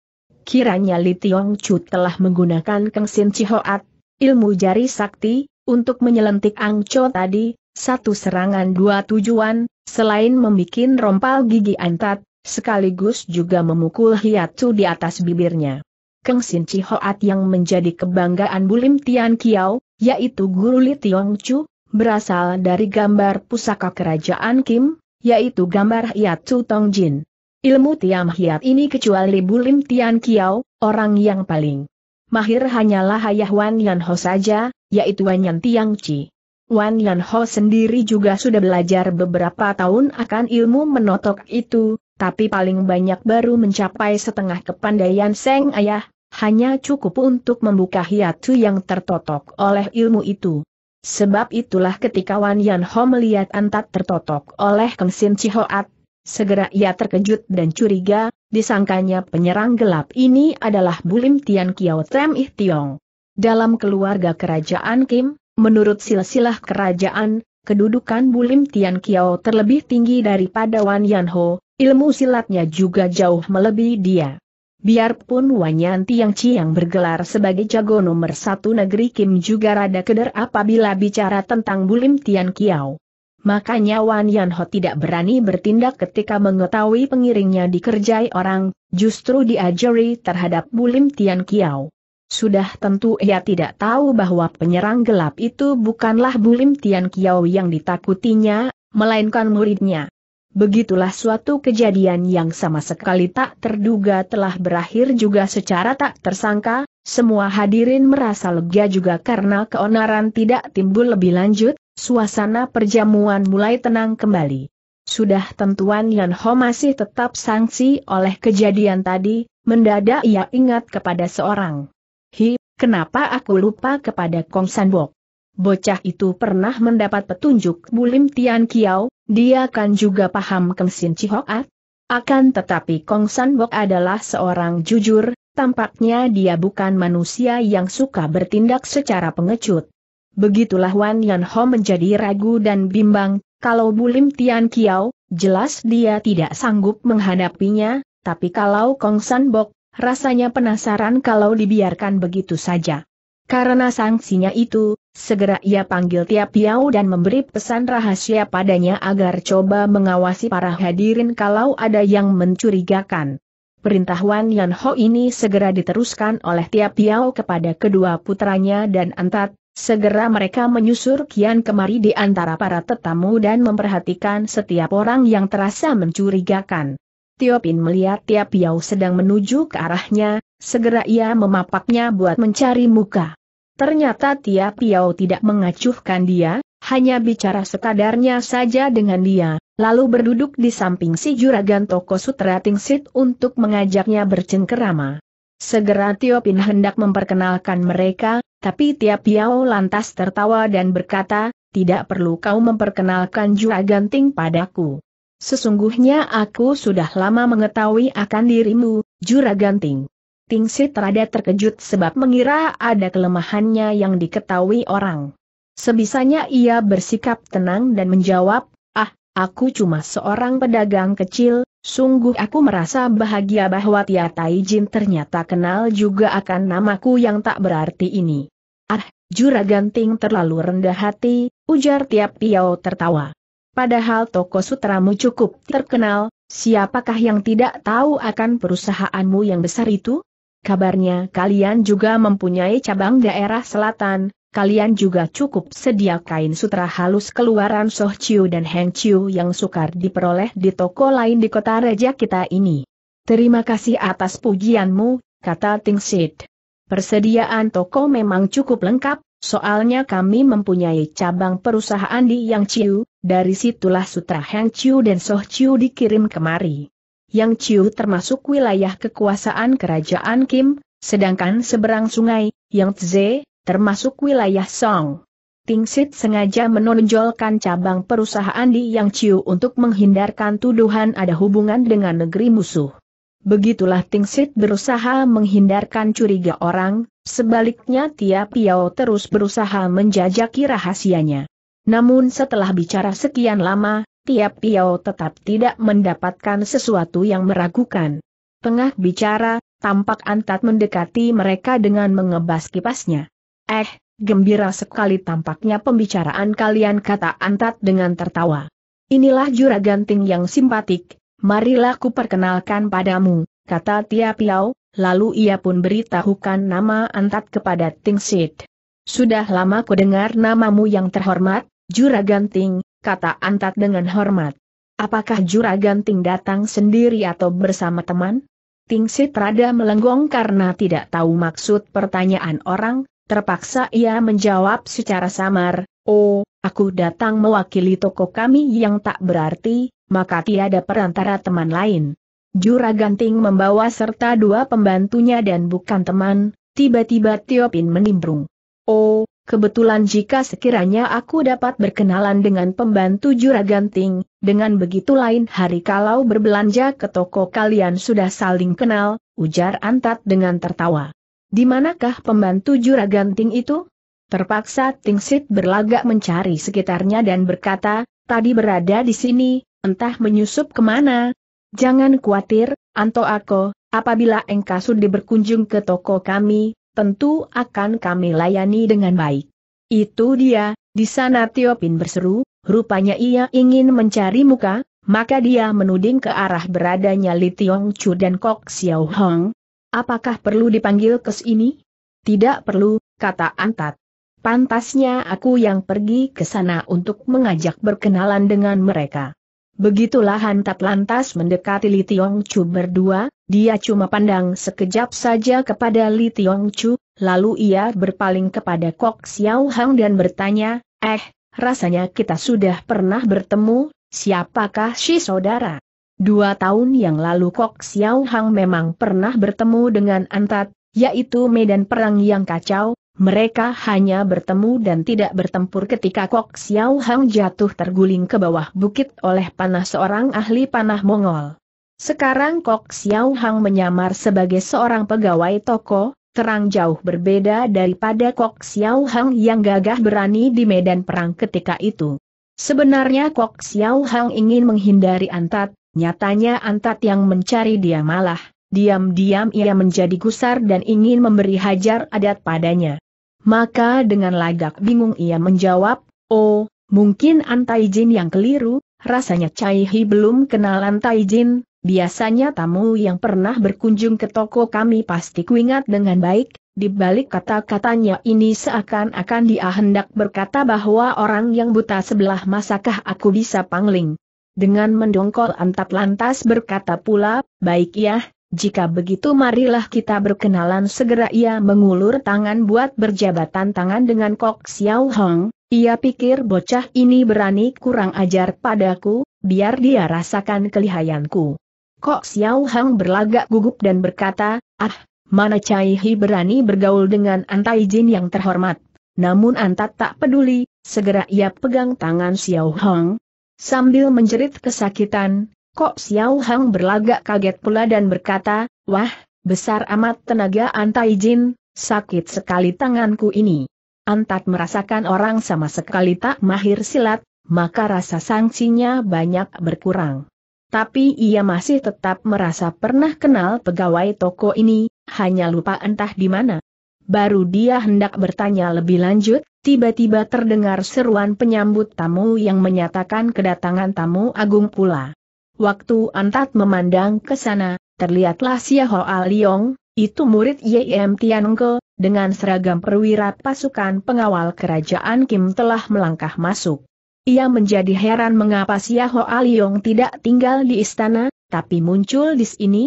Speaker 1: kiranya Li Tiong Chu telah menggunakan Kengsin Chihoat, ilmu jari sakti, untuk menyelentik Angco tadi, satu serangan dua tujuan, selain membuat rompal gigi antat, sekaligus juga memukul hiatsu di atas bibirnya. Keng Sin Chihoat yang menjadi kebanggaan Bulim Tian Kiao, yaitu guru Li Tiong Chu, berasal dari gambar pusaka kerajaan Kim, yaitu gambar Hiatsu Tong Jin. Ilmu Tiam Hiat ini kecuali Bulim Tian Kiao, orang yang paling mahir hanyalah ayah Wan Yan Ho saja, yaitu Wan Yan Tiang Chi. Wan Yan Ho sendiri juga sudah belajar beberapa tahun akan ilmu menotok itu, tapi paling banyak baru mencapai setengah kepandaian Seng Ayah, hanya cukup untuk membuka hiatu yang tertotok oleh ilmu itu. Sebab itulah ketika Wan Yan Ho melihat Antat tertotok oleh Kengsin Sin Chihoat, Segera ia terkejut dan curiga, disangkanya penyerang gelap ini adalah Bulim Tian Kiao Tem Ih Tiong. Dalam keluarga kerajaan Kim, menurut silsilah kerajaan, kedudukan Bulim Tian Kiao terlebih tinggi daripada Wan Yan Ho, ilmu silatnya juga jauh melebihi dia. Biarpun Wan Yan Tiang yang bergelar sebagai jago nomor satu negeri Kim juga rada keder apabila bicara tentang Bulim Tian Kiao. Makanya Wan Yanho tidak berani bertindak ketika mengetahui pengiringnya dikerjai orang, justru diajari terhadap Bulim Tian Kiao. Sudah tentu ia tidak tahu bahwa penyerang gelap itu bukanlah Bulim Tian Kiao yang ditakutinya, melainkan muridnya. Begitulah suatu kejadian yang sama sekali tak terduga telah berakhir juga secara tak tersangka, semua hadirin merasa lega juga karena keonaran tidak timbul lebih lanjut, suasana perjamuan mulai tenang kembali. Sudah tentuan Yan Ho masih tetap sanksi oleh kejadian tadi, mendadak ia ingat kepada seorang. Hi, kenapa aku lupa kepada Kong Sanbok? Bocah itu pernah mendapat petunjuk Bulim Tian Kiao, dia kan juga paham Kemsin Cihoat. Akan tetapi Kong Sanbok adalah seorang jujur, tampaknya dia bukan manusia yang suka bertindak secara pengecut. Begitulah Wan Yan Ho menjadi ragu dan bimbang, kalau Bulim Tian Kiao, jelas dia tidak sanggup menghadapinya, tapi kalau Kong San Bok, rasanya penasaran kalau dibiarkan begitu saja. Karena sanksinya itu, segera ia panggil Tia Piao dan memberi pesan rahasia padanya agar coba mengawasi para hadirin kalau ada yang mencurigakan. Perintah Wan Yan Ho ini segera diteruskan oleh Tia Piao kepada kedua putranya dan Antat, Segera mereka menyusur kian kemari di antara para tetamu dan memperhatikan setiap orang yang terasa mencurigakan. Tiopin melihat Tiap Piau sedang menuju ke arahnya, segera ia memapaknya buat mencari muka. Ternyata Tiap Piau tidak mengacuhkan dia, hanya bicara sekadarnya saja dengan dia, lalu berduduk di samping si juragan toko sutra tingsit untuk mengajaknya bercengkerama. Segera Tio Pin hendak memperkenalkan mereka, tapi Tiap Piao lantas tertawa dan berkata, tidak perlu kau memperkenalkan juragan Ting padaku. Sesungguhnya aku sudah lama mengetahui akan dirimu, juragan Ting. Ting Sit rada terkejut sebab mengira ada kelemahannya yang diketahui orang. Sebisanya ia bersikap tenang dan menjawab, ah, aku cuma seorang pedagang kecil, Sungguh aku merasa bahagia bahwa Tia Taijin ternyata kenal juga akan namaku yang tak berarti ini. Ah, juragan Ting terlalu rendah hati, ujar Tiap Piao tertawa. Padahal toko sutramu cukup terkenal, siapakah yang tidak tahu akan perusahaanmu yang besar itu? Kabarnya kalian juga mempunyai cabang daerah selatan, kalian juga cukup sedia kain sutra halus keluaran Soh Chiu dan Heng Chiu yang sukar diperoleh di toko lain di kota raja kita ini. Terima kasih atas pujianmu, kata Ting Sid. Persediaan toko memang cukup lengkap, soalnya kami mempunyai cabang perusahaan di Yang Chiu, dari situlah sutra Heng Chiu dan Soh Chiu dikirim kemari. Yang Chiu termasuk wilayah kekuasaan kerajaan Kim, sedangkan seberang sungai, Yang Tze, termasuk wilayah Song. Tingsit sengaja menonjolkan cabang perusahaan di Yang Chiu untuk menghindarkan tuduhan ada hubungan dengan negeri musuh. Begitulah Tingsit berusaha menghindarkan curiga orang, sebaliknya Tia Piao terus berusaha menjajaki rahasianya. Namun setelah bicara sekian lama, Tia Piao tetap tidak mendapatkan sesuatu yang meragukan. Tengah bicara, tampak Antat mendekati mereka dengan mengebas kipasnya. Eh, gembira sekali tampaknya pembicaraan kalian kata Antat dengan tertawa. Inilah juragan Ting yang simpatik, marilah ku perkenalkan padamu, kata Tia Piao, lalu ia pun beritahukan nama Antat kepada Ting Sid. Sudah lama ku dengar namamu yang terhormat, juragan Ting, kata Antat dengan hormat. Apakah juragan Ting datang sendiri atau bersama teman? Ting Sid rada melenggong karena tidak tahu maksud pertanyaan orang, Terpaksa ia menjawab secara samar, Oh, aku datang mewakili toko kami yang tak berarti, maka tiada perantara teman lain. Juragan Ting membawa serta dua pembantunya dan bukan teman, tiba-tiba Tiopin menimbrung. Oh, kebetulan jika sekiranya aku dapat berkenalan dengan pembantu Juragan Ting, dengan begitu lain hari kalau berbelanja ke toko kalian sudah saling kenal, ujar Antat dengan tertawa. Di manakah pembantu juragan ting itu? Terpaksa Tingsit berlagak mencari sekitarnya dan berkata, tadi berada di sini, entah menyusup kemana. Jangan khawatir, Anto Ako, apabila engkau sudah berkunjung ke toko kami, tentu akan kami layani dengan baik. Itu dia, di sana Tio Pin berseru, rupanya ia ingin mencari muka, maka dia menuding ke arah beradanya Li Tiong Chu dan Kok Xiao Hong, Apakah perlu dipanggil ke sini? Tidak perlu, kata Antat. Pantasnya aku yang pergi ke sana untuk mengajak berkenalan dengan mereka. Begitulah Antat lantas mendekati Li Tiong Chu berdua, dia cuma pandang sekejap saja kepada Li Tiong Chu, lalu ia berpaling kepada Kok Xiao Hang dan bertanya, eh, rasanya kita sudah pernah bertemu, siapakah si saudara? Dua tahun yang lalu Kok Xiao Hang memang pernah bertemu dengan Antat, yaitu medan perang yang kacau, mereka hanya bertemu dan tidak bertempur ketika Kok Xiao Hang jatuh terguling ke bawah bukit oleh panah seorang ahli panah Mongol. Sekarang Kok Xiao Hang menyamar sebagai seorang pegawai toko, terang jauh berbeda daripada Kok Xiao Hang yang gagah berani di medan perang ketika itu. Sebenarnya Kok Xiao Hang ingin menghindari Antat, Nyatanya Antat yang mencari dia malah, diam-diam ia menjadi gusar dan ingin memberi hajar adat padanya. Maka dengan lagak bingung ia menjawab, oh, mungkin Antai Jin yang keliru, rasanya Caihi belum kenal Antai Jin, biasanya tamu yang pernah berkunjung ke toko kami pasti kuingat dengan baik, di balik kata-katanya ini seakan-akan dia hendak berkata bahwa orang yang buta sebelah masakah aku bisa pangling dengan mendongkol antat lantas berkata pula, baik ya, jika begitu marilah kita berkenalan segera ia mengulur tangan buat berjabatan tangan dengan Kok Xiao Hong, ia pikir bocah ini berani kurang ajar padaku, biar dia rasakan kelihayanku. Kok Xiao Hong berlagak gugup dan berkata, ah, mana Cai Hi berani bergaul dengan Antai Jin yang terhormat. Namun Antat tak peduli, segera ia pegang tangan Xiao Hong, Sambil menjerit kesakitan, Kok Xiao Hang berlagak kaget pula dan berkata, Wah, besar amat tenaga antai jin, sakit sekali tanganku ini. Antat merasakan orang sama sekali tak mahir silat, maka rasa sangsinya banyak berkurang. Tapi ia masih tetap merasa pernah kenal pegawai toko ini, hanya lupa entah di mana. Baru dia hendak bertanya lebih lanjut, tiba-tiba terdengar seruan penyambut tamu yang menyatakan kedatangan tamu agung pula. Waktu Antat memandang ke sana, terlihatlah Xia Hoa Liong, itu murid YM Tianke, dengan seragam perwira pasukan pengawal kerajaan Kim telah melangkah masuk. Ia menjadi heran mengapa Xia Hoa Liong tidak tinggal di istana, tapi muncul di sini?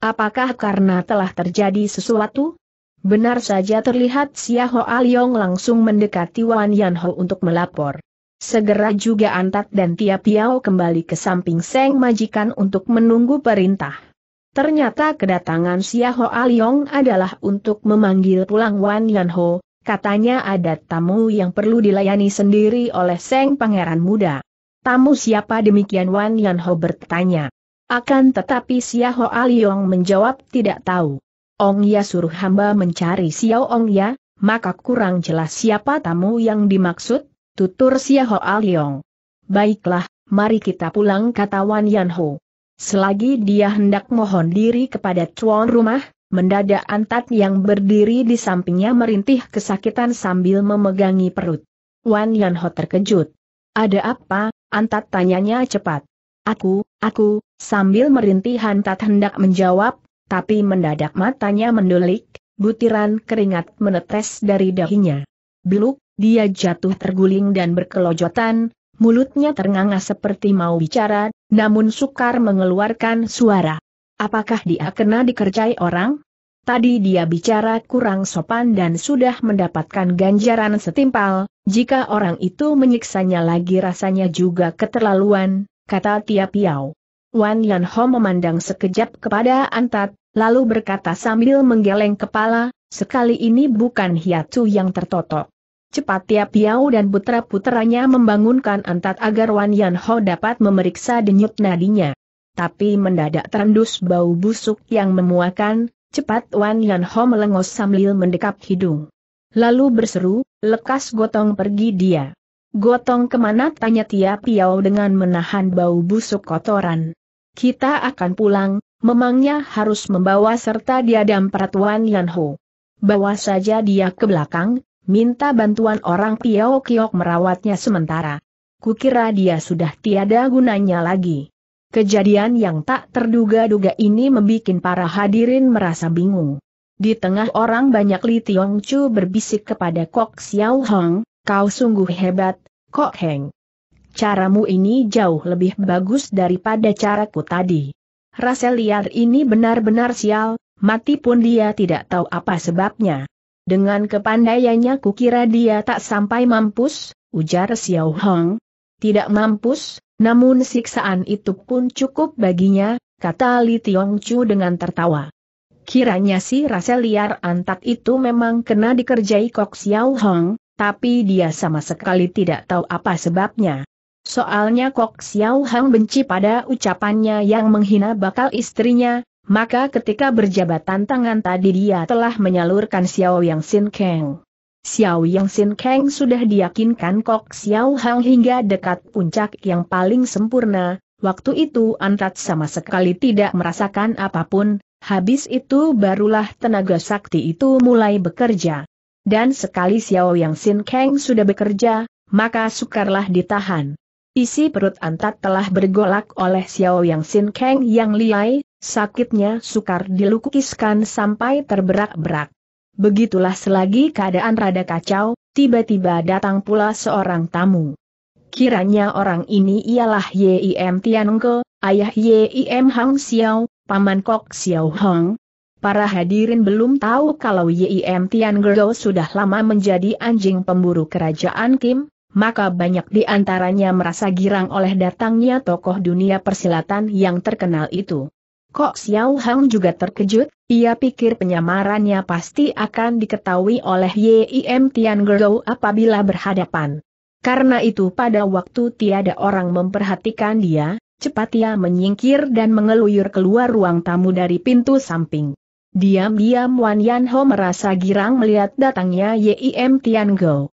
Speaker 1: Apakah karena telah terjadi sesuatu? Benar saja terlihat Siaho Aliong langsung mendekati Wan Yanho untuk melapor. Segera juga Antat dan Tia Piao kembali ke samping Seng Majikan untuk menunggu perintah. Ternyata kedatangan Siaho Aliong adalah untuk memanggil pulang Wan Yanho, katanya ada tamu yang perlu dilayani sendiri oleh Seng Pangeran Muda. Tamu siapa demikian Wan Yanho bertanya. Akan tetapi Siaho Aliong menjawab tidak tahu. Ong Ya suruh hamba mencari Xiao Ong Ya, maka kurang jelas siapa tamu yang dimaksud, tutur Xiao Aliong. Baiklah, mari kita pulang kata Wan Yan Ho. Selagi dia hendak mohon diri kepada tuan rumah, mendadak Antat yang berdiri di sampingnya merintih kesakitan sambil memegangi perut. Wan Yan Ho terkejut. Ada apa? Antat tanyanya cepat. Aku, aku, sambil merintih Antat hendak menjawab, tapi mendadak matanya mendulik, butiran keringat menetes dari dahinya. Biluk, dia jatuh terguling dan berkelojotan, mulutnya ternganga seperti mau bicara, namun sukar mengeluarkan suara. Apakah dia kena dikerjai orang? Tadi dia bicara kurang sopan dan sudah mendapatkan ganjaran setimpal, jika orang itu menyiksanya lagi rasanya juga keterlaluan, kata Tia Piau. Wan Yan Ho memandang sekejap kepada Antat, lalu berkata sambil menggeleng kepala, sekali ini bukan hiatu yang tertotok. Cepat tiap Piau dan putra-putranya membangunkan Antat agar Wan Yan Ho dapat memeriksa denyut nadinya. Tapi mendadak terendus bau busuk yang memuakan, cepat Wan Yan Ho melengos sambil mendekap hidung. Lalu berseru, lekas gotong pergi dia. Gotong kemana tanya Tia Piau dengan menahan bau busuk kotoran. Kita akan pulang, memangnya harus membawa serta dia dan peratuan Yan Ho. Bawa saja dia ke belakang, minta bantuan orang Piao Kiok merawatnya sementara. Kukira dia sudah tiada gunanya lagi. Kejadian yang tak terduga-duga ini membuat para hadirin merasa bingung. Di tengah orang banyak Li Tiong Chu berbisik kepada Kok Xiao Hong, kau sungguh hebat, Kok Heng caramu ini jauh lebih bagus daripada caraku tadi. Rasa liar ini benar-benar sial, mati pun dia tidak tahu apa sebabnya. Dengan kepandaiannya kukira dia tak sampai mampus, ujar Xiao Hong. Tidak mampus, namun siksaan itu pun cukup baginya, kata Li Tiong Chu dengan tertawa. Kiranya si rasa liar antat itu memang kena dikerjai Kok Xiao Hong, tapi dia sama sekali tidak tahu apa sebabnya. Soalnya Kok Xiao Hang benci pada ucapannya yang menghina bakal istrinya, maka ketika berjabatan tangan tadi dia telah menyalurkan Xiao Yang Sin Kang. Xiao Yang Sin Kang sudah diyakinkan Kok Xiao Hang hingga dekat puncak yang paling sempurna, waktu itu Antat sama sekali tidak merasakan apapun, habis itu barulah tenaga sakti itu mulai bekerja. Dan sekali Xiao Yang Sin Kang sudah bekerja, maka sukarlah ditahan. Isi perut Antat telah bergolak oleh Xiao Yang Sin Kang yang liai, sakitnya sukar dilukiskan sampai terberak-berak. Begitulah selagi keadaan rada kacau, tiba-tiba datang pula seorang tamu. Kiranya orang ini ialah Yim Tianengke, ayah Yim Hang Xiao, paman Kok Xiao Hong. Para hadirin belum tahu kalau Yim Tianengke sudah lama menjadi anjing pemburu kerajaan Kim, maka banyak di antaranya merasa girang oleh datangnya tokoh dunia persilatan yang terkenal itu. Kok Xiao Hang juga terkejut, ia pikir penyamarannya pasti akan diketahui oleh Yim Tian Gou apabila berhadapan. Karena itu pada waktu tiada orang memperhatikan dia, cepat ia menyingkir dan mengeluyur keluar ruang tamu dari pintu samping. Diam-diam Wan Yanho merasa girang melihat datangnya Yim Tian Gou.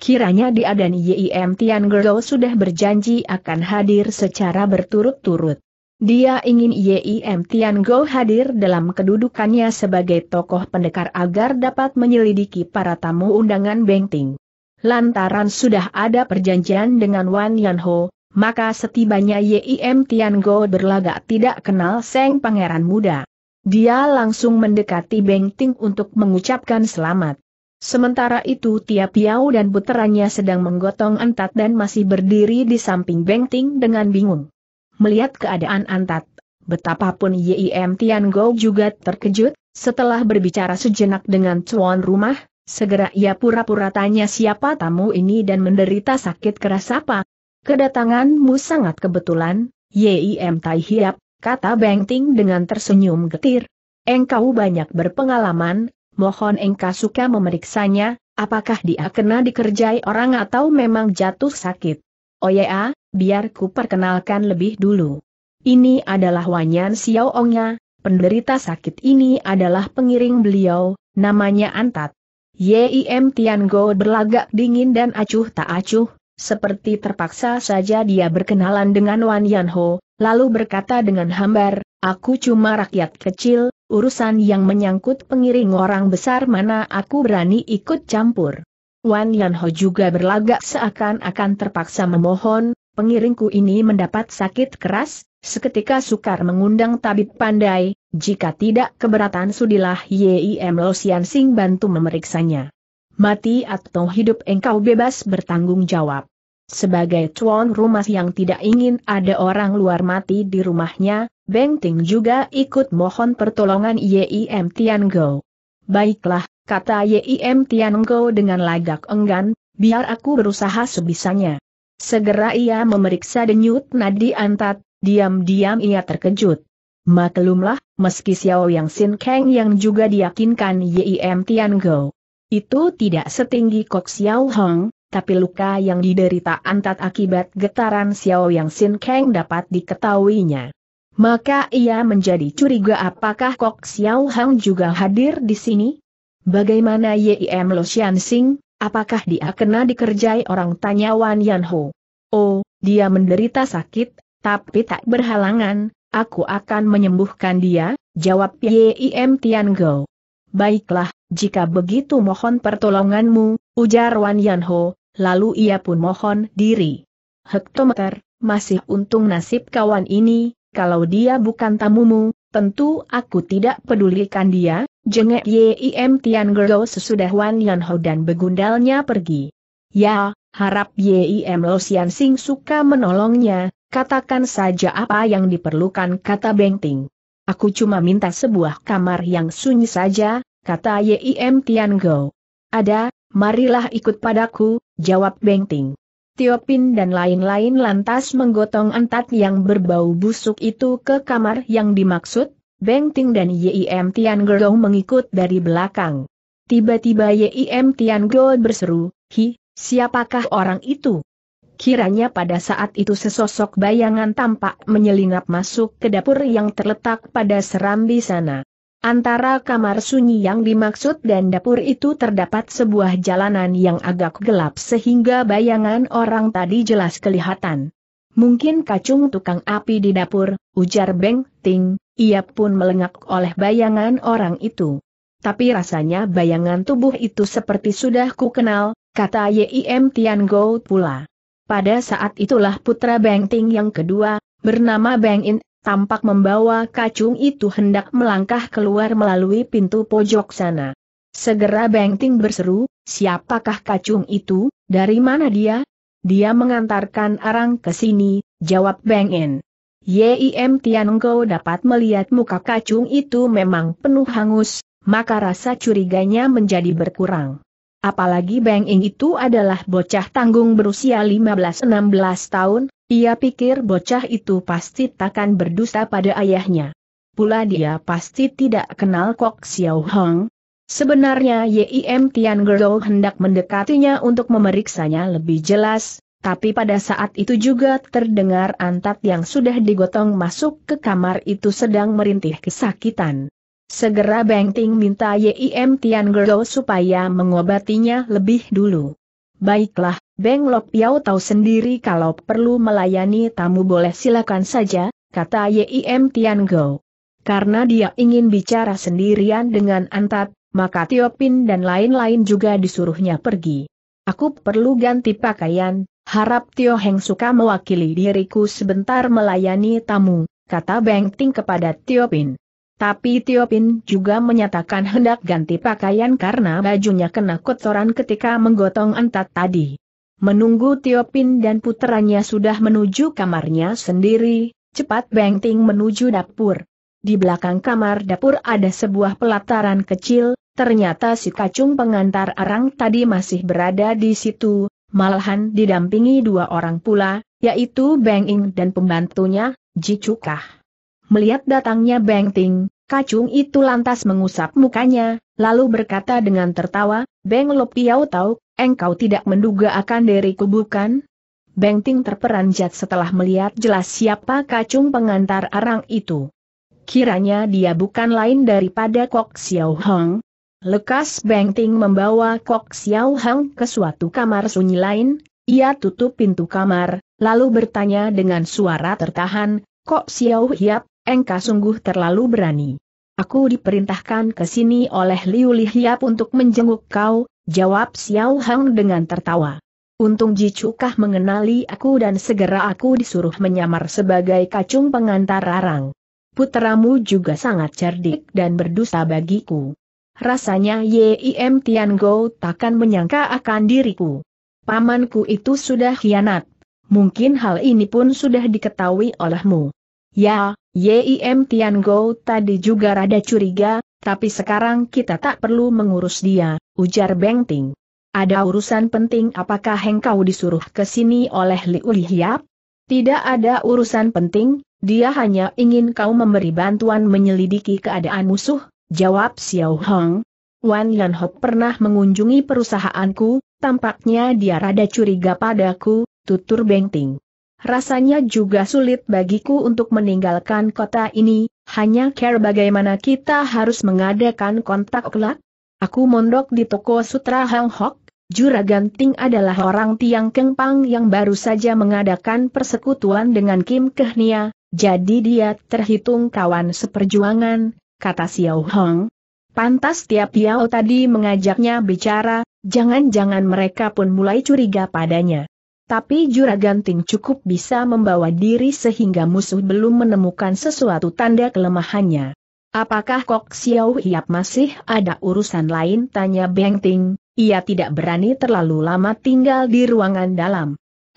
Speaker 1: Kiranya dia dan Yim Tian Gero sudah berjanji akan hadir secara berturut-turut. Dia ingin Yim Tian Go hadir dalam kedudukannya sebagai tokoh pendekar agar dapat menyelidiki para tamu undangan Bengting. Lantaran sudah ada perjanjian dengan Wan Yanho, maka setibanya Yim Tian Go berlagak tidak kenal Seng Pangeran Muda. Dia langsung mendekati Bengting untuk mengucapkan selamat. Sementara itu Tia Piau dan puteranya sedang menggotong Antat dan masih berdiri di samping Bengting dengan bingung. Melihat keadaan Antat, betapapun Yim Tian Gou juga terkejut, setelah berbicara sejenak dengan tuan rumah, segera ia pura-pura tanya siapa tamu ini dan menderita sakit keras apa. Kedatanganmu sangat kebetulan, Yim Tai Hiap, kata Bengting dengan tersenyum getir. Engkau banyak berpengalaman, mohon engkau suka memeriksanya, apakah dia kena dikerjai orang atau memang jatuh sakit. Oh ya, biar ku perkenalkan lebih dulu. Ini adalah Wanyan Xiao Ongnya, penderita sakit ini adalah pengiring beliau, namanya Antat. Yim Tiango berlagak dingin dan acuh tak acuh, seperti terpaksa saja dia berkenalan dengan Wan Ho, lalu berkata dengan hambar, aku cuma rakyat kecil, urusan yang menyangkut pengiring orang besar mana aku berani ikut campur. Wan Yanho juga berlagak seakan-akan terpaksa memohon, pengiringku ini mendapat sakit keras, seketika sukar mengundang tabib pandai, jika tidak keberatan sudilah YIM Lo Sian Sing bantu memeriksanya. Mati atau hidup engkau bebas bertanggung jawab. Sebagai tuan rumah yang tidak ingin ada orang luar mati di rumahnya, Beng Ting juga ikut mohon pertolongan Yim Tian Go. Baiklah, kata Yim Tian Go dengan lagak enggan, biar aku berusaha sebisanya. Segera ia memeriksa denyut nadi antat, diam-diam ia terkejut. Maklumlah, meski Xiao Yang Sin Kang yang juga diyakinkan Yim Tian Go. Itu tidak setinggi Kok Xiao Hong, tapi luka yang diderita antat akibat getaran Xiao Yang Sin Kang dapat diketahuinya. Maka ia menjadi curiga apakah Kok Xiao Hang juga hadir di sini? Bagaimana Yim Lo Xian Sing, apakah dia kena dikerjai orang tanya Wan Yan Ho? Oh, dia menderita sakit, tapi tak berhalangan, aku akan menyembuhkan dia, jawab Yim Tian Go. Baiklah, jika begitu mohon pertolonganmu, ujar Wan Yan Ho, lalu ia pun mohon diri. Hektometer, masih untung nasib kawan ini, kalau dia bukan tamumu, tentu aku tidak pedulikan dia, jengek Yim Tian Gerlo sesudah Wan Yan Ho dan begundalnya pergi. Ya, harap Yim Lo Sian Sing suka menolongnya, katakan saja apa yang diperlukan kata Bengting. Aku cuma minta sebuah kamar yang sunyi saja, kata Yim Tian Go. Ada, marilah ikut padaku, jawab Bengting. Tiopin dan lain-lain lantas menggotong antat yang berbau busuk itu ke kamar yang dimaksud, Beng Ting dan Yim Tian Gerou mengikut dari belakang. Tiba-tiba Yim Tian Gerou berseru, Hi, siapakah orang itu? Kiranya pada saat itu sesosok bayangan tampak menyelinap masuk ke dapur yang terletak pada serambi sana. Antara kamar sunyi yang dimaksud dan dapur itu terdapat sebuah jalanan yang agak gelap sehingga bayangan orang tadi jelas kelihatan. Mungkin kacung tukang api di dapur, ujar Beng Ting, ia pun melengak oleh bayangan orang itu. Tapi rasanya bayangan tubuh itu seperti sudah ku kenal, kata Yim Tian Gou pula. Pada saat itulah putra Beng Ting yang kedua, bernama Beng In tampak membawa kacung itu hendak melangkah keluar melalui pintu pojok sana. Segera Beng Ting berseru, siapakah kacung itu, dari mana dia? Dia mengantarkan arang ke sini, jawab Beng In. Yim Tianongko dapat melihat muka kacung itu memang penuh hangus, maka rasa curiganya menjadi berkurang. Apalagi Beng Ing itu adalah bocah tanggung berusia 15-16 tahun, ia pikir bocah itu pasti takkan berdusta pada ayahnya. Pula dia pasti tidak kenal Kok Xiao Hong. Sebenarnya Yim Tian Gerou hendak mendekatinya untuk memeriksanya lebih jelas, tapi pada saat itu juga terdengar antat yang sudah digotong masuk ke kamar itu sedang merintih kesakitan. Segera Beng Ting minta Yim Tian Gerou supaya mengobatinya lebih dulu. Baiklah, Beng Lok Piao tahu sendiri kalau perlu melayani tamu boleh silakan saja, kata Yim Tian Go. Karena dia ingin bicara sendirian dengan Antat, maka Tiopin dan lain-lain juga disuruhnya pergi. Aku perlu ganti pakaian, harap Tio Heng suka mewakili diriku sebentar melayani tamu, kata Beng Ting kepada Tiopin. Tapi Tiopin juga menyatakan hendak ganti pakaian karena bajunya kena kotoran ketika menggotong Antat tadi. Menunggu Tiopin dan puteranya sudah menuju kamarnya sendiri, cepat Beng Ting menuju dapur. Di belakang kamar dapur ada sebuah pelataran kecil, ternyata si kacung pengantar arang tadi masih berada di situ, malahan didampingi dua orang pula, yaitu Beng Ing dan pembantunya, Ji Cukah. Melihat datangnya Beng Ting, kacung itu lantas mengusap mukanya, lalu berkata dengan tertawa, Beng Lopiau tahu Engkau tidak menduga akan diriku bukan? Bengting terperanjat setelah melihat jelas siapa kacung pengantar arang itu. Kiranya dia bukan lain daripada Kok Xiao Hong. Lekas Bengting membawa Kok Xiao Hong ke suatu kamar sunyi lain, ia tutup pintu kamar, lalu bertanya dengan suara tertahan, Kok Xiao Hiap, engkau sungguh terlalu berani. Aku diperintahkan ke sini oleh Liu Lihiap untuk menjenguk kau, jawab Xiao Hang dengan tertawa. Untung Ji Chukah mengenali aku dan segera aku disuruh menyamar sebagai kacung pengantar arang. Putramu juga sangat cerdik dan berdusta bagiku. Rasanya Yim Go takkan menyangka akan diriku. Pamanku itu sudah hianat. Mungkin hal ini pun sudah diketahui olehmu. Ya, Yim Tiango tadi juga rada curiga, tapi sekarang kita tak perlu mengurus dia, ujar Beng Ting. Ada urusan penting apakah kau disuruh ke sini oleh Liu Hiap? Tidak ada urusan penting, dia hanya ingin kau memberi bantuan menyelidiki keadaan musuh, jawab Xiao Hong. Wan Yan Hok pernah mengunjungi perusahaanku, tampaknya dia rada curiga padaku, tutur Beng Ting. Rasanya juga sulit bagiku untuk meninggalkan kota ini, hanya care bagaimana kita harus mengadakan kontak kelak. Aku mondok di toko Sutra Hang Hok, Juragan Ting adalah orang Tiang Kengpang yang baru saja mengadakan persekutuan dengan Kim Kehnia, jadi dia terhitung kawan seperjuangan, kata Xiao Hong. Pantas tiap Yao tadi mengajaknya bicara, jangan-jangan mereka pun mulai curiga padanya tapi Juragan Ting cukup bisa membawa diri sehingga musuh belum menemukan sesuatu tanda kelemahannya. Apakah Kok Xiao Hiap masih ada urusan lain? Tanya Beng Ting, ia tidak berani terlalu lama tinggal di ruangan dalam.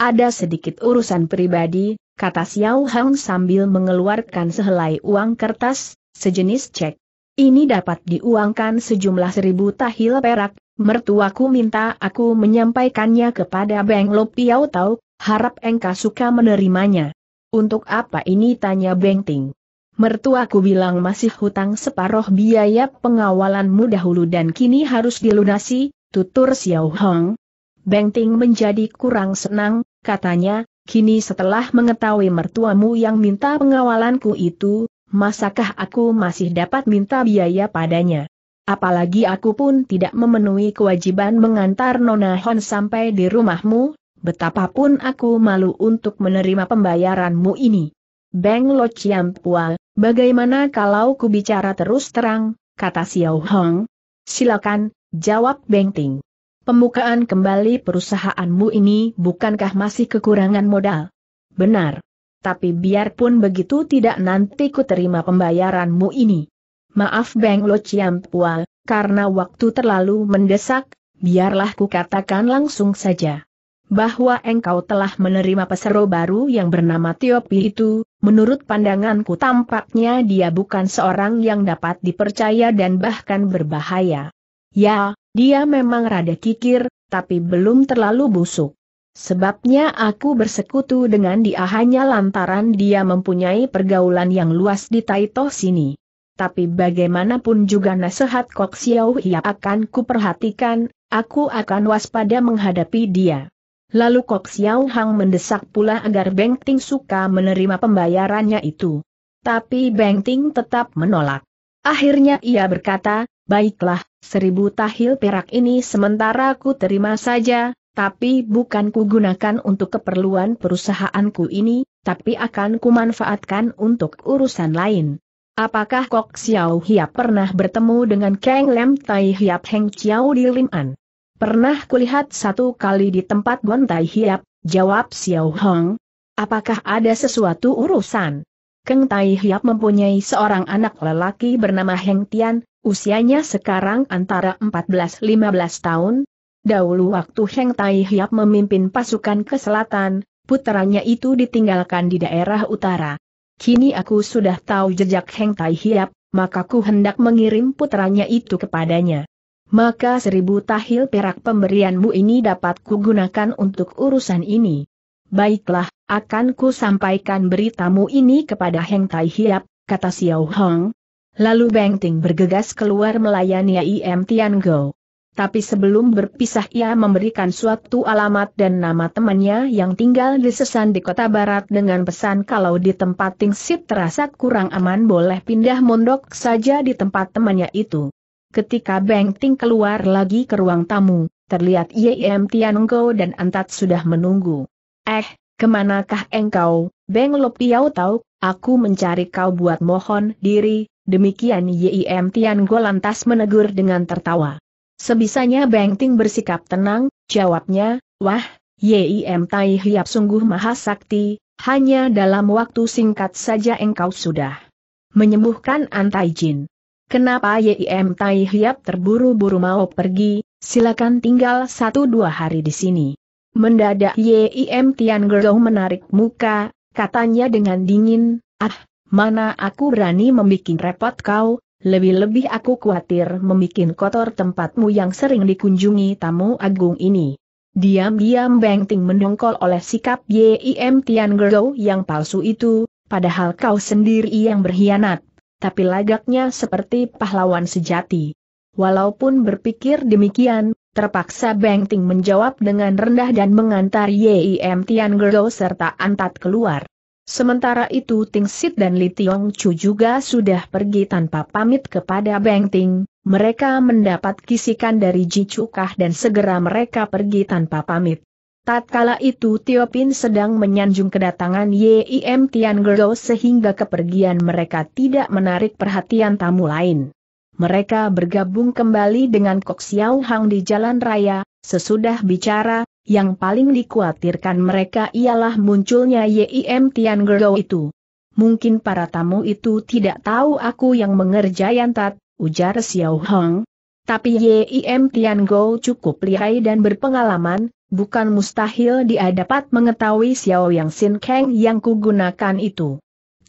Speaker 1: Ada sedikit urusan pribadi, kata Xiao Hang sambil mengeluarkan sehelai uang kertas, sejenis cek. Ini dapat diuangkan sejumlah seribu tahil perak, mertuaku minta aku menyampaikannya kepada Beng Lo Piao Tau, harap engkau suka menerimanya. Untuk apa ini tanya Beng Ting? Mertuaku bilang masih hutang separoh biaya pengawalanmu dahulu dan kini harus dilunasi, tutur Xiao Hong. Beng Ting menjadi kurang senang, katanya, kini setelah mengetahui mertuamu yang minta pengawalanku itu, masakah aku masih dapat minta biaya padanya? Apalagi aku pun tidak memenuhi kewajiban mengantar Nona Hon sampai di rumahmu, betapapun aku malu untuk menerima pembayaranmu ini. Beng Lo Chiam Pua, bagaimana kalau ku bicara terus terang, kata Xiao Hong. Silakan, jawab Beng Ting. Pembukaan kembali perusahaanmu ini bukankah masih kekurangan modal? Benar. Tapi biarpun begitu tidak nanti ku terima pembayaranmu ini. Maaf Beng Lo Pual, karena waktu terlalu mendesak, biarlah ku katakan langsung saja. Bahwa engkau telah menerima pesero baru yang bernama Tiopi itu, menurut pandanganku tampaknya dia bukan seorang yang dapat dipercaya dan bahkan berbahaya. Ya, dia memang rada kikir, tapi belum terlalu busuk. Sebabnya aku bersekutu dengan dia hanya lantaran dia mempunyai pergaulan yang luas di Taito sini tapi bagaimanapun juga nasihat Kok Xiao Hia akan kuperhatikan, aku akan waspada menghadapi dia. Lalu Kok Xiao Hang mendesak pula agar Beng Ting suka menerima pembayarannya itu. Tapi Beng Ting tetap menolak. Akhirnya ia berkata, baiklah, seribu tahil perak ini sementara ku terima saja, tapi bukan ku gunakan untuk keperluan perusahaanku ini, tapi akan kumanfaatkan untuk urusan lain. Apakah Kok Xiao Hiap pernah bertemu dengan Kang Lem Tai Hiap Heng Chiao di An? Pernah kulihat satu kali di tempat Bon Tai Hiap, jawab Xiao Hong. Apakah ada sesuatu urusan? Kang Tai Hiap mempunyai seorang anak lelaki bernama Heng Tian, usianya sekarang antara 14-15 tahun. Dahulu waktu Heng Tai Hiap memimpin pasukan ke selatan, putranya itu ditinggalkan di daerah utara kini aku sudah tahu jejak Heng Tai Hiap, maka ku hendak mengirim putranya itu kepadanya. Maka seribu tahil perak pemberianmu ini dapat kugunakan untuk urusan ini. Baiklah, akan ku sampaikan beritamu ini kepada Heng Tai Hiap, kata Xiao Hong. Lalu Beng Ting bergegas keluar melayani Im Tian Go tapi sebelum berpisah ia memberikan suatu alamat dan nama temannya yang tinggal di Sesan di kota barat dengan pesan kalau di tempat Tingsit terasa kurang aman boleh pindah mondok saja di tempat temannya itu. Ketika Beng Ting keluar lagi ke ruang tamu, terlihat Yem Tianenggo dan Antat sudah menunggu. Eh, kemanakah engkau, Beng Lop Tiau tahu, aku mencari kau buat mohon diri, demikian Yem Tianenggo lantas menegur dengan tertawa. Sebisanya Beng Ting bersikap tenang, jawabnya, wah, Yim Tai Hiap sungguh maha sakti, hanya dalam waktu singkat saja engkau sudah menyembuhkan Antai Jin. Kenapa Yim Tai Hiap terburu-buru mau pergi, silakan tinggal satu dua hari di sini. Mendadak Yim Tian Gerong menarik muka, katanya dengan dingin, ah, mana aku berani membuat repot kau, lebih-lebih aku khawatir memikin kotor tempatmu yang sering dikunjungi tamu agung ini. Diam-diam Beng Ting mendongkol oleh sikap Yim Tian Gero yang palsu itu, padahal kau sendiri yang berkhianat, tapi lagaknya seperti pahlawan sejati. Walaupun berpikir demikian, terpaksa Beng Ting menjawab dengan rendah dan mengantar Yim Tian Gero serta Antat keluar. Sementara itu Ting Sit dan Li Tiong Chu juga sudah pergi tanpa pamit kepada Beng Ting, mereka mendapat kisikan dari Ji Cukah dan segera mereka pergi tanpa pamit. Tatkala itu Tio Pin sedang menyanjung kedatangan Yim Tian Gero sehingga kepergian mereka tidak menarik perhatian tamu lain. Mereka bergabung kembali dengan Kok Xiao Hang di jalan raya, sesudah bicara, yang paling dikhawatirkan mereka ialah munculnya Yim Tian Gero itu. Mungkin para tamu itu tidak tahu aku yang mengerjai tat, ujar Xiao Hong. Tapi Yim Tian Go cukup lihai dan berpengalaman, bukan mustahil dia dapat mengetahui Xiao Yang Sin Kang yang kugunakan itu.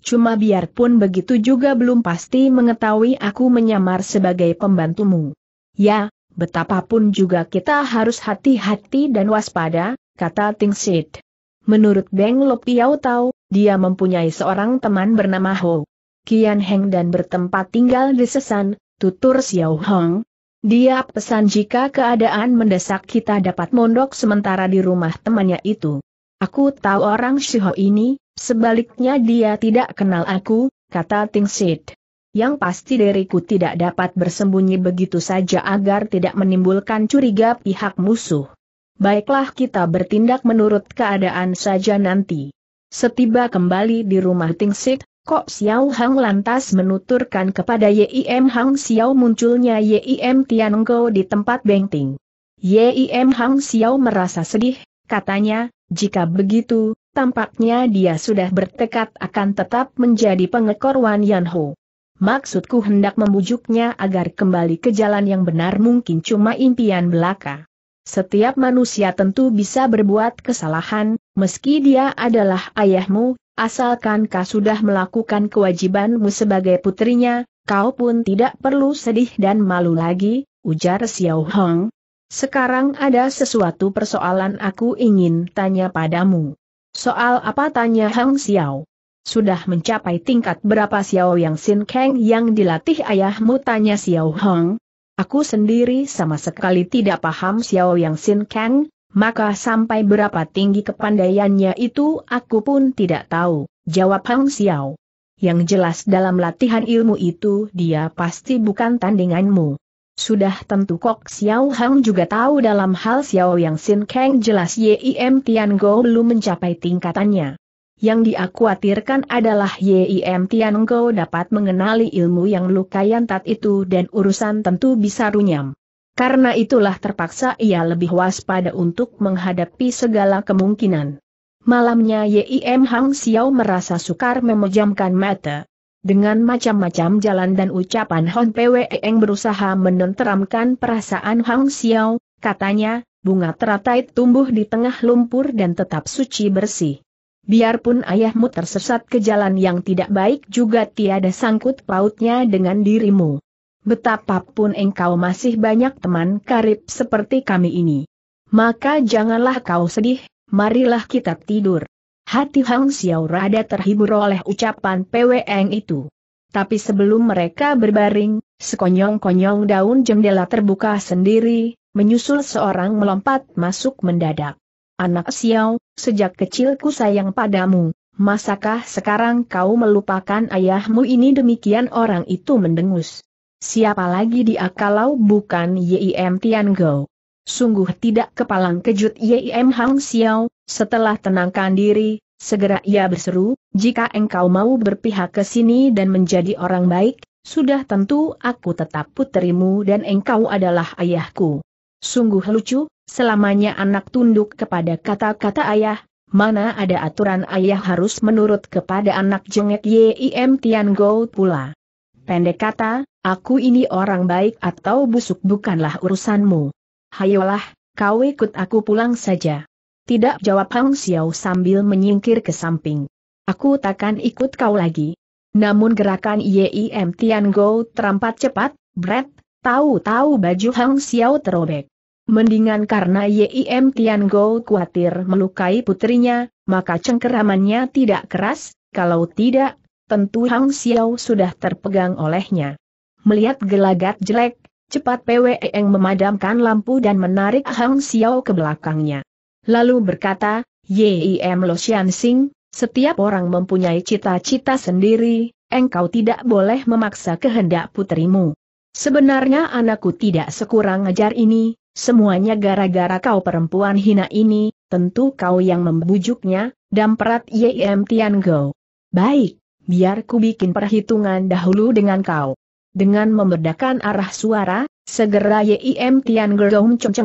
Speaker 1: Cuma biarpun begitu juga belum pasti mengetahui aku menyamar sebagai pembantumu. Ya, Betapapun juga kita harus hati-hati dan waspada, kata Ting Sid. Menurut Beng Lop Piao Tau, dia mempunyai seorang teman bernama Ho Kian Heng dan bertempat tinggal di Sesan, tutur Xiao Hong. Dia pesan jika keadaan mendesak kita dapat mondok sementara di rumah temannya itu. Aku tahu orang Shiho ini, sebaliknya dia tidak kenal aku, kata Ting Sid. Yang pasti diriku tidak dapat bersembunyi begitu saja agar tidak menimbulkan curiga pihak musuh. Baiklah kita bertindak menurut keadaan saja nanti. Setiba kembali di rumah Tingsik, Kok Xiao Hang lantas menuturkan kepada Yim Hang Xiao munculnya Yim Tiango di tempat bengting. Yim Hang Xiao merasa sedih, katanya, jika begitu, tampaknya dia sudah bertekad akan tetap menjadi pengekor Wan Yanho. Maksudku hendak membujuknya agar kembali ke jalan yang benar mungkin cuma impian belaka. Setiap manusia tentu bisa berbuat kesalahan, meski dia adalah ayahmu, asalkan kau sudah melakukan kewajibanmu sebagai putrinya, kau pun tidak perlu sedih dan malu lagi, ujar Xiao Hong. Sekarang ada sesuatu persoalan aku ingin tanya padamu. Soal apa tanya Hang Xiao? Sudah mencapai tingkat berapa Xiao Yang Sin Kang yang dilatih ayahmu tanya Xiao Hong. Aku sendiri sama sekali tidak paham Xiao Yang Sin Kang, maka sampai berapa tinggi kepandaiannya itu aku pun tidak tahu, jawab Hang Xiao. Yang jelas dalam latihan ilmu itu dia pasti bukan tandinganmu. Sudah tentu Kok Xiao Hang juga tahu dalam hal Xiao Yang Sin Kang jelas Yim Tian Go belum mencapai tingkatannya. Yang dikhawatirkan adalah Yim Tiango dapat mengenali ilmu yang Lukayantat itu dan urusan tentu bisa runyam. Karena itulah terpaksa ia lebih waspada untuk menghadapi segala kemungkinan. Malamnya Yim Hang Xiao merasa sukar memejamkan mata. Dengan macam-macam jalan dan ucapan Hon Pwe Eng berusaha menenteramkan perasaan Hang Xiao, katanya, bunga teratai tumbuh di tengah lumpur dan tetap suci bersih. Biarpun ayahmu tersesat ke jalan yang tidak baik juga tiada sangkut pautnya dengan dirimu. Betapapun engkau masih banyak teman karib seperti kami ini. Maka janganlah kau sedih, marilah kita tidur. Hati Hang Xiao rada terhibur oleh ucapan PWN itu. Tapi sebelum mereka berbaring, sekonyong-konyong daun jendela terbuka sendiri, menyusul seorang melompat masuk mendadak. Anak Xiao, sejak kecil ku sayang padamu, masakah sekarang kau melupakan ayahmu ini demikian orang itu mendengus. Siapa lagi dia kalau bukan Yim Tiango? Sungguh tidak kepalang kejut Yim Hang Xiao, setelah tenangkan diri, segera ia berseru, jika engkau mau berpihak ke sini dan menjadi orang baik, sudah tentu aku tetap puterimu dan engkau adalah ayahku. Sungguh lucu, Selamanya anak tunduk kepada kata-kata ayah, mana ada aturan ayah harus menurut kepada anak jengek Yim Tian Gou pula. Pendek kata, aku ini orang baik atau busuk bukanlah urusanmu. Hayolah, kau ikut aku pulang saja. Tidak jawab Hang Xiao sambil menyingkir ke samping. Aku takkan ikut kau lagi. Namun gerakan Yim Tian Gou terampat cepat, bret, tahu-tahu baju Hang Xiao terobek. Mendingan karena Yim Tian Go khawatir melukai putrinya, maka cengkeramannya tidak keras, kalau tidak, tentu Hang Xiao sudah terpegang olehnya. Melihat gelagat jelek, cepat Pweng memadamkan lampu dan menarik Hang Xiao ke belakangnya. Lalu berkata, Yim Lo Xian Sing, setiap orang mempunyai cita-cita sendiri, engkau tidak boleh memaksa kehendak putrimu. Sebenarnya anakku tidak sekurang ajar ini, Semuanya gara-gara kau perempuan hina ini, tentu kau yang membujuknya, damperat Yem Tian Go. Baik, biar ku bikin perhitungan dahulu dengan kau. Dengan membedakan arah suara, segera Yem Tian Go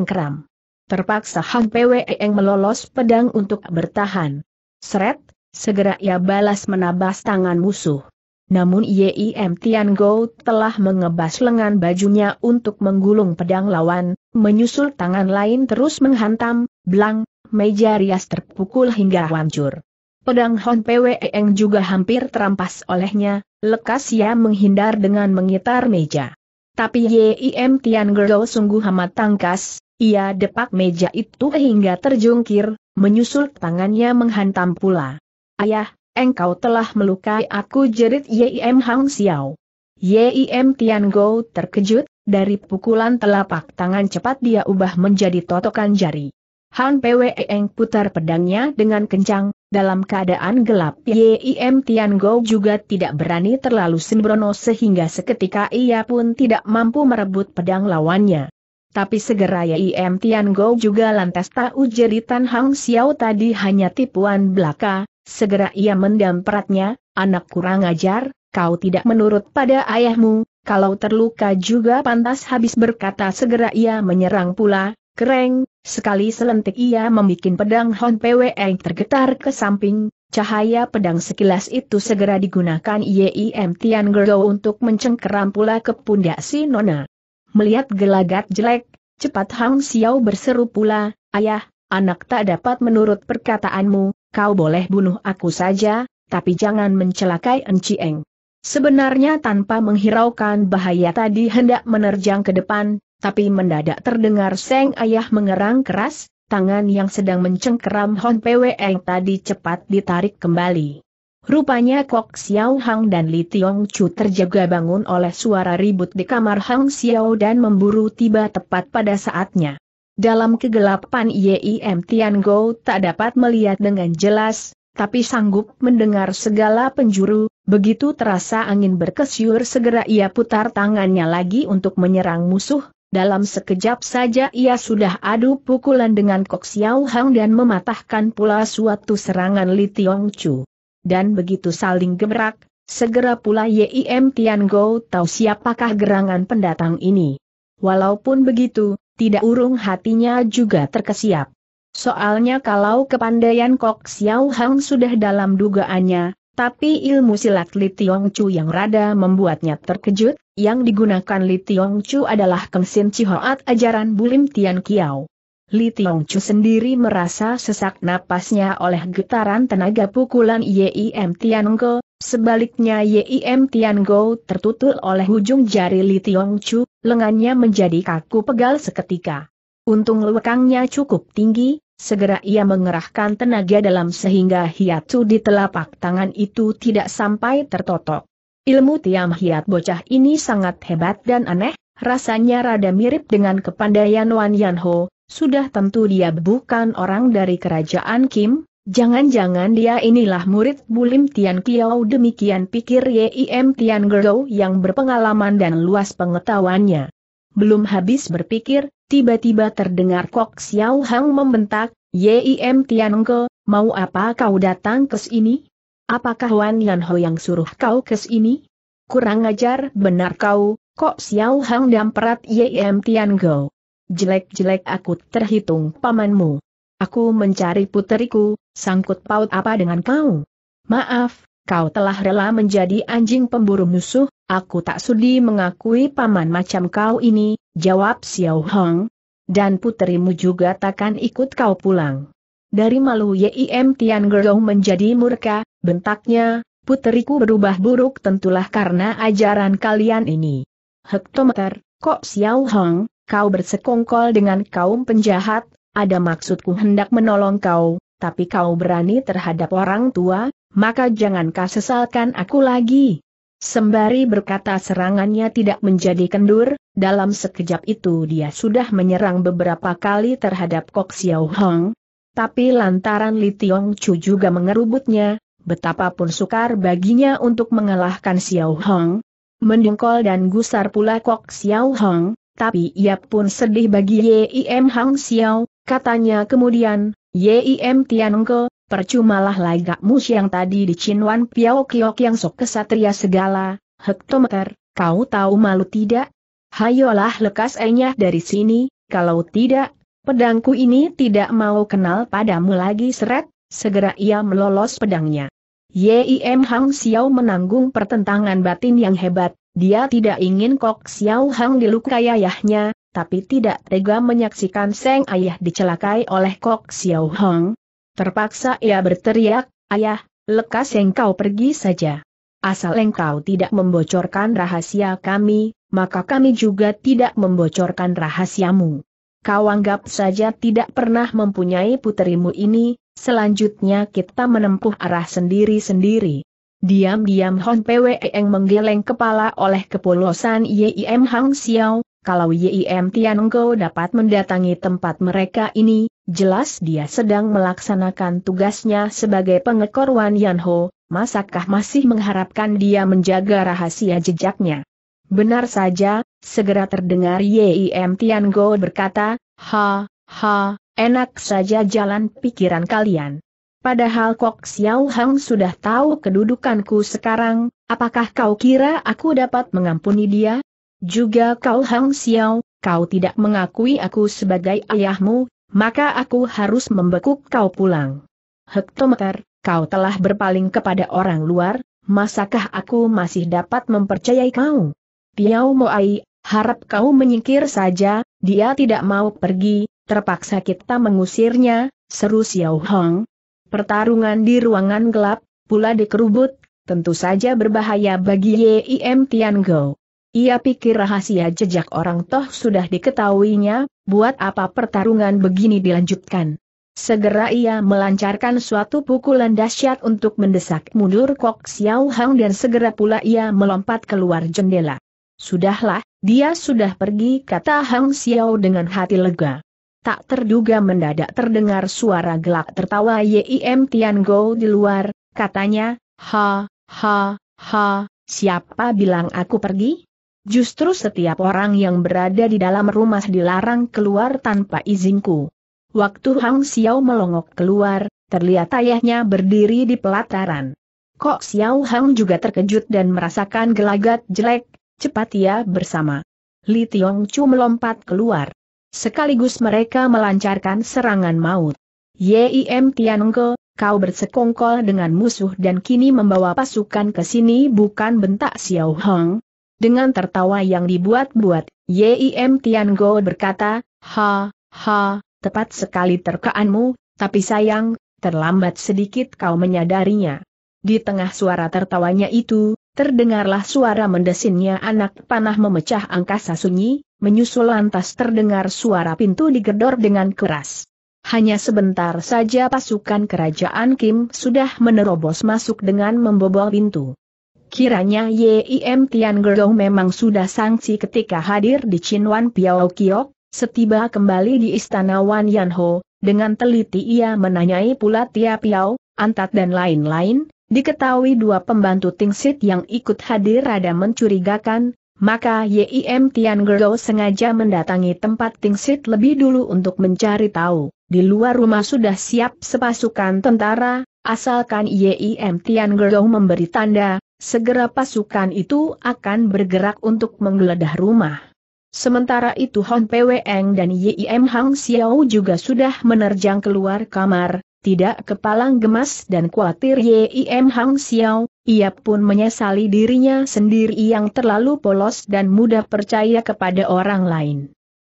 Speaker 1: kram. Terpaksa Hang Pwe yang melolos pedang untuk bertahan. Seret, segera ia balas menabas tangan musuh. Namun Yim Tian Go telah mengebas lengan bajunya untuk menggulung pedang lawan, menyusul tangan lain terus menghantam, belang, meja rias terpukul hingga hancur. Pedang Hon Pwe Eng juga hampir terampas olehnya, lekas ia menghindar dengan mengitar meja. Tapi Yim Tian Go sungguh amat tangkas, ia depak meja itu hingga terjungkir, menyusul tangannya menghantam pula. Ayah, engkau telah melukai aku jerit Yim Hang Xiao. Yim Tian Go terkejut, dari pukulan telapak tangan cepat dia ubah menjadi totokan jari. Han Pwe Eng putar pedangnya dengan kencang, dalam keadaan gelap Yim Tian Go juga tidak berani terlalu sembrono sehingga seketika ia pun tidak mampu merebut pedang lawannya. Tapi segera Yim Tian Go juga lantas tahu jeritan Hang Xiao tadi hanya tipuan belaka, Segera ia peratnya anak kurang ajar, kau tidak menurut pada ayahmu, kalau terluka juga pantas habis berkata segera ia menyerang pula, kereng, sekali selentik ia membuat pedang Hon Pwe tergetar ke samping, cahaya pedang sekilas itu segera digunakan IEM Tian Gerdo untuk mencengkeram pula ke pundak si Nona. Melihat gelagat jelek, cepat Hang Xiao berseru pula, ayah, anak tak dapat menurut perkataanmu, kau boleh bunuh aku saja, tapi jangan mencelakai Eng. Sebenarnya tanpa menghiraukan bahaya tadi hendak menerjang ke depan, tapi mendadak terdengar Seng Ayah mengerang keras, tangan yang sedang mencengkeram Hon Eng tadi cepat ditarik kembali. Rupanya Kok Xiao Hang dan Li Tiong Chu terjaga bangun oleh suara ribut di kamar Hang Xiao dan memburu tiba tepat pada saatnya. Dalam kegelapan Yim Tian Go tak dapat melihat dengan jelas, tapi sanggup mendengar segala penjuru, begitu terasa angin berkesyur segera ia putar tangannya lagi untuk menyerang musuh, dalam sekejap saja ia sudah adu pukulan dengan Kok Xiao Hang dan mematahkan pula suatu serangan Li Tiong Chu. Dan begitu saling gemerak, segera pula Yim Tian Go tahu siapakah gerangan pendatang ini. Walaupun begitu, tidak urung hatinya juga terkesiap. Soalnya kalau kepandaian Kok Xiao Hang sudah dalam dugaannya, tapi ilmu silat Li Tiong Chu yang rada membuatnya terkejut, yang digunakan Li Tiong Chu adalah Kengsin Cihoat ajaran Bulim Tian Kiao. Li Tiong Chu sendiri merasa sesak napasnya oleh getaran tenaga pukulan Yim Tiango, sebaliknya Yim Tiango tertutul oleh ujung jari Li Tiong Chu, lengannya menjadi kaku pegal seketika. Untung lekangnya cukup tinggi, segera ia mengerahkan tenaga dalam sehingga hiatu di telapak tangan itu tidak sampai tertotok. Ilmu tiam hiat bocah ini sangat hebat dan aneh, rasanya rada mirip dengan kepandaian Wan Yanho, sudah tentu dia bukan orang dari kerajaan Kim, jangan-jangan dia inilah murid Bulim Tian Kiao demikian pikir Yim Tian Gerou yang berpengalaman dan luas pengetahuannya. Belum habis berpikir, tiba-tiba terdengar Kok Xiao Hang membentak, Yim Tian Ge, mau apa kau datang ke sini? Apakah Wan Yan Ho yang suruh kau ke sini? Kurang ajar benar kau, Kok Xiao Hang damperat Yim Tian Ge jelek-jelek aku terhitung pamanmu. Aku mencari puteriku, sangkut paut apa dengan kau? Maaf, kau telah rela menjadi anjing pemburu musuh, aku tak sudi mengakui paman macam kau ini, jawab Xiao Hong. Dan puterimu juga takkan ikut kau pulang. Dari malu Yim Tian Gerong menjadi murka, bentaknya, puteriku berubah buruk tentulah karena ajaran kalian ini. Hektometer, kok Xiao Hong, kau bersekongkol dengan kaum penjahat, ada maksudku hendak menolong kau, tapi kau berani terhadap orang tua, maka jangan kau sesalkan aku lagi. Sembari berkata serangannya tidak menjadi kendur, dalam sekejap itu dia sudah menyerang beberapa kali terhadap Kok Xiao Hong. Tapi lantaran Li Tiong Chu juga mengerubutnya, betapapun sukar baginya untuk mengalahkan Xiao Hong. Mendengkol dan gusar pula Kok Xiao Hong, tapi ia pun sedih bagi Yim Hang Xiao, katanya kemudian, Yim Tianengke, percumalah lagakmu yang tadi di Chin Wan Piao Kiok yang sok kesatria segala, hektometer, kau tahu malu tidak? Hayolah lekas enyah dari sini, kalau tidak, pedangku ini tidak mau kenal padamu lagi seret, segera ia melolos pedangnya. Yim Hang Xiao menanggung pertentangan batin yang hebat, dia tidak ingin Kok Xiao Hang dilukai ayahnya, tapi tidak tega menyaksikan Seng ayah dicelakai oleh Kok Xiao Hang. Terpaksa ia berteriak, ayah, lekas engkau pergi saja. Asal engkau tidak membocorkan rahasia kami, maka kami juga tidak membocorkan rahasiamu. Kau anggap saja tidak pernah mempunyai puterimu ini, selanjutnya kita menempuh arah sendiri-sendiri. Diam-diam Hon eng menggeleng kepala oleh kepolosan Yim Hang Xiao, kalau Yim Tian Go dapat mendatangi tempat mereka ini, jelas dia sedang melaksanakan tugasnya sebagai pengekor Wan Ho. masakah masih mengharapkan dia menjaga rahasia jejaknya? Benar saja, segera terdengar Yim Tian Go berkata, Ha, ha, enak saja jalan pikiran kalian. Padahal Kok Xiao Hang sudah tahu kedudukanku sekarang, apakah kau kira aku dapat mengampuni dia? Juga kau Hang Xiao, kau tidak mengakui aku sebagai ayahmu, maka aku harus membekuk kau pulang. Hektometer, kau telah berpaling kepada orang luar, masakah aku masih dapat mempercayai kau? Piao Moai, harap kau menyingkir saja, dia tidak mau pergi, terpaksa kita mengusirnya, seru Xiao Hang, Pertarungan di ruangan gelap, pula dikerubut, tentu saja berbahaya bagi YIM Tianggo. Ia pikir rahasia jejak orang toh sudah diketahuinya, buat apa pertarungan begini dilanjutkan. Segera ia melancarkan suatu pukulan dahsyat untuk mendesak mundur Kok Xiao Hang dan segera pula ia melompat keluar jendela. Sudahlah, dia sudah pergi kata Hang Xiao dengan hati lega tak terduga mendadak terdengar suara gelak tertawa Yim Tian Go di luar, katanya, ha, ha, ha, siapa bilang aku pergi? Justru setiap orang yang berada di dalam rumah dilarang keluar tanpa izinku. Waktu Hang Xiao melongok keluar, terlihat ayahnya berdiri di pelataran. Kok Xiao Hang juga terkejut dan merasakan gelagat jelek, cepat ia bersama. Li Tiong Chu melompat keluar. Sekaligus mereka melancarkan serangan maut. Yim Tianengke, kau bersekongkol dengan musuh dan kini membawa pasukan ke sini bukan bentak Xiao Hong. Dengan tertawa yang dibuat-buat, Yim Tiango berkata, Ha, ha, tepat sekali terkaanmu, tapi sayang, terlambat sedikit kau menyadarinya. Di tengah suara tertawanya itu, Terdengarlah suara mendesinnya anak panah memecah angkasa sunyi, menyusul lantas terdengar suara pintu digedor dengan keras. Hanya sebentar saja pasukan kerajaan Kim sudah menerobos masuk dengan membobol pintu. Kiranya Yim Tian Gerong memang sudah sangsi ketika hadir di Chinwan Piao Kiok, setiba kembali di istana Wan Yanho, dengan teliti ia menanyai pula Tia Piao, Antat dan lain-lain, Diketahui dua pembantu Tingsit yang ikut hadir rada mencurigakan, maka Yim Tian Gero sengaja mendatangi tempat Tingsit lebih dulu untuk mencari tahu. Di luar rumah sudah siap sepasukan tentara, asalkan Yim Tian Gero memberi tanda, segera pasukan itu akan bergerak untuk menggeledah rumah. Sementara itu Hon Pweng dan Yim Hang Xiao juga sudah menerjang keluar kamar, tidak kepalang gemas dan khawatir Yim Hang Xiao, ia pun menyesali dirinya sendiri yang terlalu polos dan mudah percaya kepada orang lain.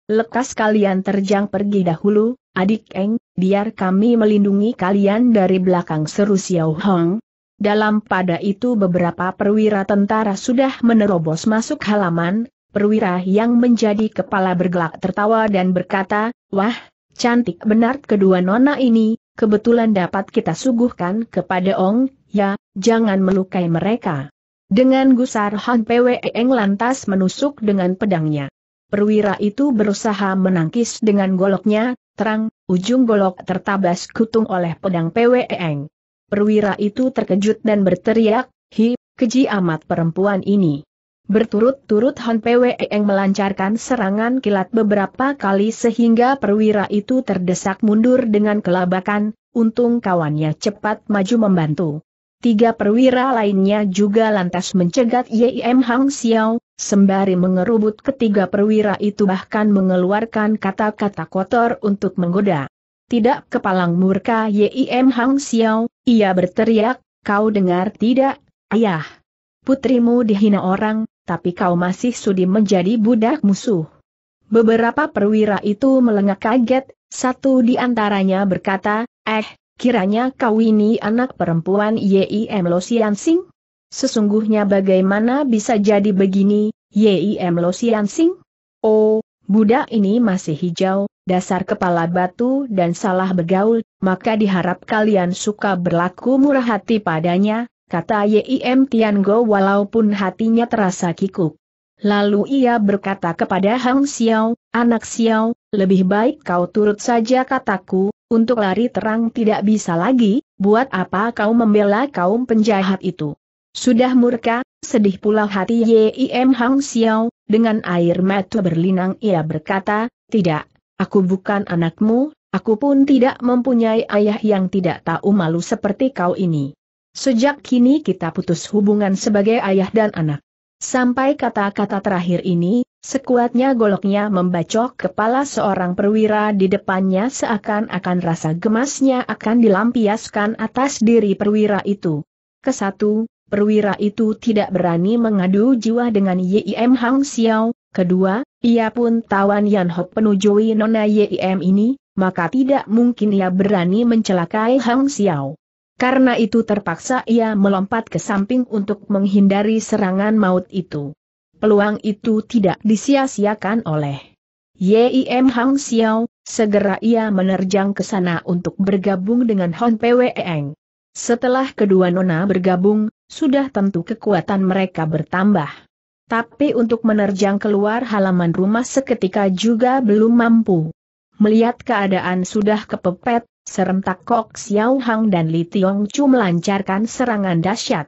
Speaker 1: Lekas kalian terjang pergi dahulu, adik Eng, biar kami melindungi kalian dari belakang seru Xiao Hong. Dalam pada itu beberapa perwira tentara sudah menerobos masuk halaman, perwira yang menjadi kepala bergelak tertawa dan berkata, Wah, cantik benar kedua nona ini, kebetulan dapat kita suguhkan kepada Ong, ya, jangan melukai mereka. Dengan gusar Han Pwe Eng lantas menusuk dengan pedangnya. Perwira itu berusaha menangkis dengan goloknya, terang, ujung golok tertabas kutung oleh pedang Pwe Eng. Perwira itu terkejut dan berteriak, hi, keji amat perempuan ini. Berturut-turut Han Eng melancarkan serangan kilat beberapa kali sehingga perwira itu terdesak mundur dengan kelabakan, untung kawannya cepat maju membantu. Tiga perwira lainnya juga lantas mencegat Yim Hang Xiao, sembari mengerubut ketiga perwira itu bahkan mengeluarkan kata-kata kotor untuk menggoda. Tidak kepalang murka Yim Hang Xiao, ia berteriak, kau dengar tidak, ayah. Putrimu dihina orang, tapi kau masih sudi menjadi budak musuh. Beberapa perwira itu melengak kaget, satu di antaranya berkata, eh, kiranya kau ini anak perempuan YIM Lo Sing? Sesungguhnya bagaimana bisa jadi begini, YIM Lo Sing? Oh, budak ini masih hijau, dasar kepala batu dan salah bergaul, maka diharap kalian suka berlaku murah hati padanya, kata Yim Tiango walaupun hatinya terasa kikuk. Lalu ia berkata kepada Hang Xiao, anak Xiao, lebih baik kau turut saja kataku, untuk lari terang tidak bisa lagi, buat apa kau membela kaum penjahat itu. Sudah murka, sedih pula hati Yim Hang Xiao, dengan air mata berlinang ia berkata, tidak, aku bukan anakmu, aku pun tidak mempunyai ayah yang tidak tahu malu seperti kau ini. Sejak kini kita putus hubungan sebagai ayah dan anak. Sampai kata-kata terakhir ini, sekuatnya goloknya membacok kepala seorang perwira di depannya seakan-akan rasa gemasnya akan dilampiaskan atas diri perwira itu. Kesatu, perwira itu tidak berani mengadu jiwa dengan Yim Hang Xiao, kedua, ia pun tawan Yan Hop penujui nona Yim ini, maka tidak mungkin ia berani mencelakai Hang Xiao. Karena itu terpaksa ia melompat ke samping untuk menghindari serangan maut itu. Peluang itu tidak disia-siakan oleh Yim Hang Xiao, segera ia menerjang ke sana untuk bergabung dengan Hon Pwe Eng. Setelah kedua nona bergabung, sudah tentu kekuatan mereka bertambah. Tapi untuk menerjang keluar halaman rumah seketika juga belum mampu. Melihat keadaan sudah kepepet, Serentak Kok Xiao Hang dan Li Tiong Chu melancarkan serangan dahsyat.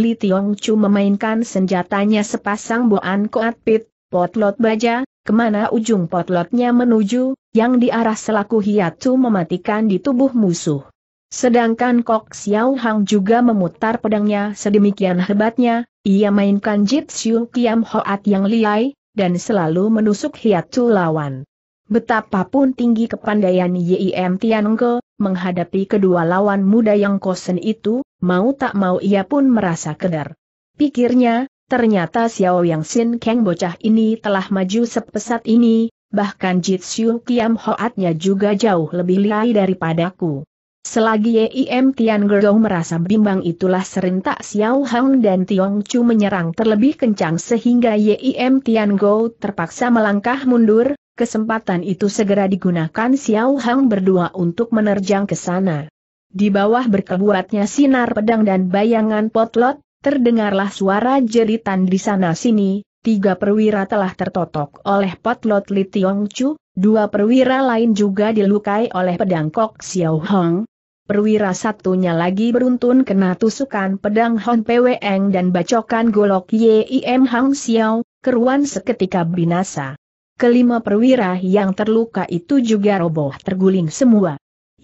Speaker 1: Li Tiong Chu memainkan senjatanya sepasang boan koat pit, potlot baja, kemana ujung potlotnya menuju, yang diarah selaku hiatu mematikan di tubuh musuh. Sedangkan Kok Xiao Hang juga memutar pedangnya sedemikian hebatnya, ia mainkan Jitsu Kiam Hoat yang liai, dan selalu menusuk hiatu lawan. Betapapun tinggi kepandaian Yim Tianengke, menghadapi kedua lawan muda yang kosen itu, mau tak mau ia pun merasa keder. Pikirnya, ternyata Xiao Yang Xin Kang bocah ini telah maju sepesat ini, bahkan Jitsu Kiam Hoatnya juga jauh lebih lihai daripadaku. Selagi Yim Tian Gerong merasa bimbang itulah serentak Xiao Hang dan Tiong Chu menyerang terlebih kencang sehingga Yim Tian Go terpaksa melangkah mundur, Kesempatan itu segera digunakan Xiao Hang berdua untuk menerjang ke sana. Di bawah berkebuatnya sinar pedang dan bayangan potlot, terdengarlah suara jeritan di sana-sini, tiga perwira telah tertotok oleh potlot Li Tiong Chu, dua perwira lain juga dilukai oleh pedang Kok Xiao Hang. Perwira satunya lagi beruntun kena tusukan pedang Hon Eng dan bacokan golok Yim Hang Xiao, keruan seketika binasa kelima perwira yang terluka itu juga roboh terguling semua.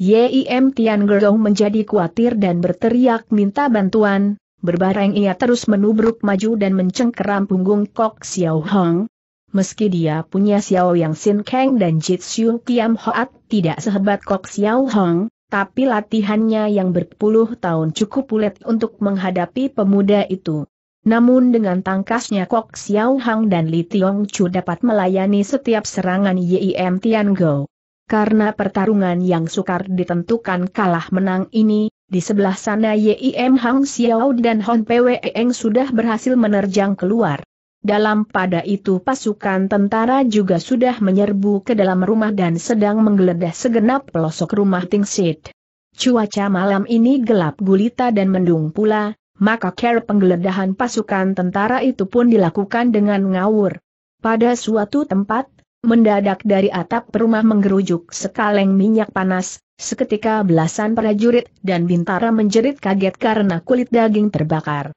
Speaker 1: Yim Tian Gerong menjadi khawatir dan berteriak minta bantuan, berbareng ia terus menubruk maju dan mencengkeram punggung Kok Xiao Hong. Meski dia punya Xiao Yang Sin Kang dan Jitsu Kiam Hoat tidak sehebat Kok Xiao Hong, tapi latihannya yang berpuluh tahun cukup pulet untuk menghadapi pemuda itu. Namun dengan tangkasnya Kok Xiao Hang dan Li Tiong Chu dapat melayani setiap serangan Yim Tian Go. Karena pertarungan yang sukar ditentukan kalah menang ini, di sebelah sana Yim Hang Xiao dan Hon Pwe Eng sudah berhasil menerjang keluar. Dalam pada itu pasukan tentara juga sudah menyerbu ke dalam rumah dan sedang menggeledah segenap pelosok rumah Ting Sit. Cuaca malam ini gelap gulita dan mendung pula, maka care penggeledahan pasukan tentara itu pun dilakukan dengan ngawur. Pada suatu tempat, mendadak dari atap rumah menggerujuk sekaleng minyak panas, seketika belasan prajurit dan bintara menjerit kaget karena kulit daging terbakar.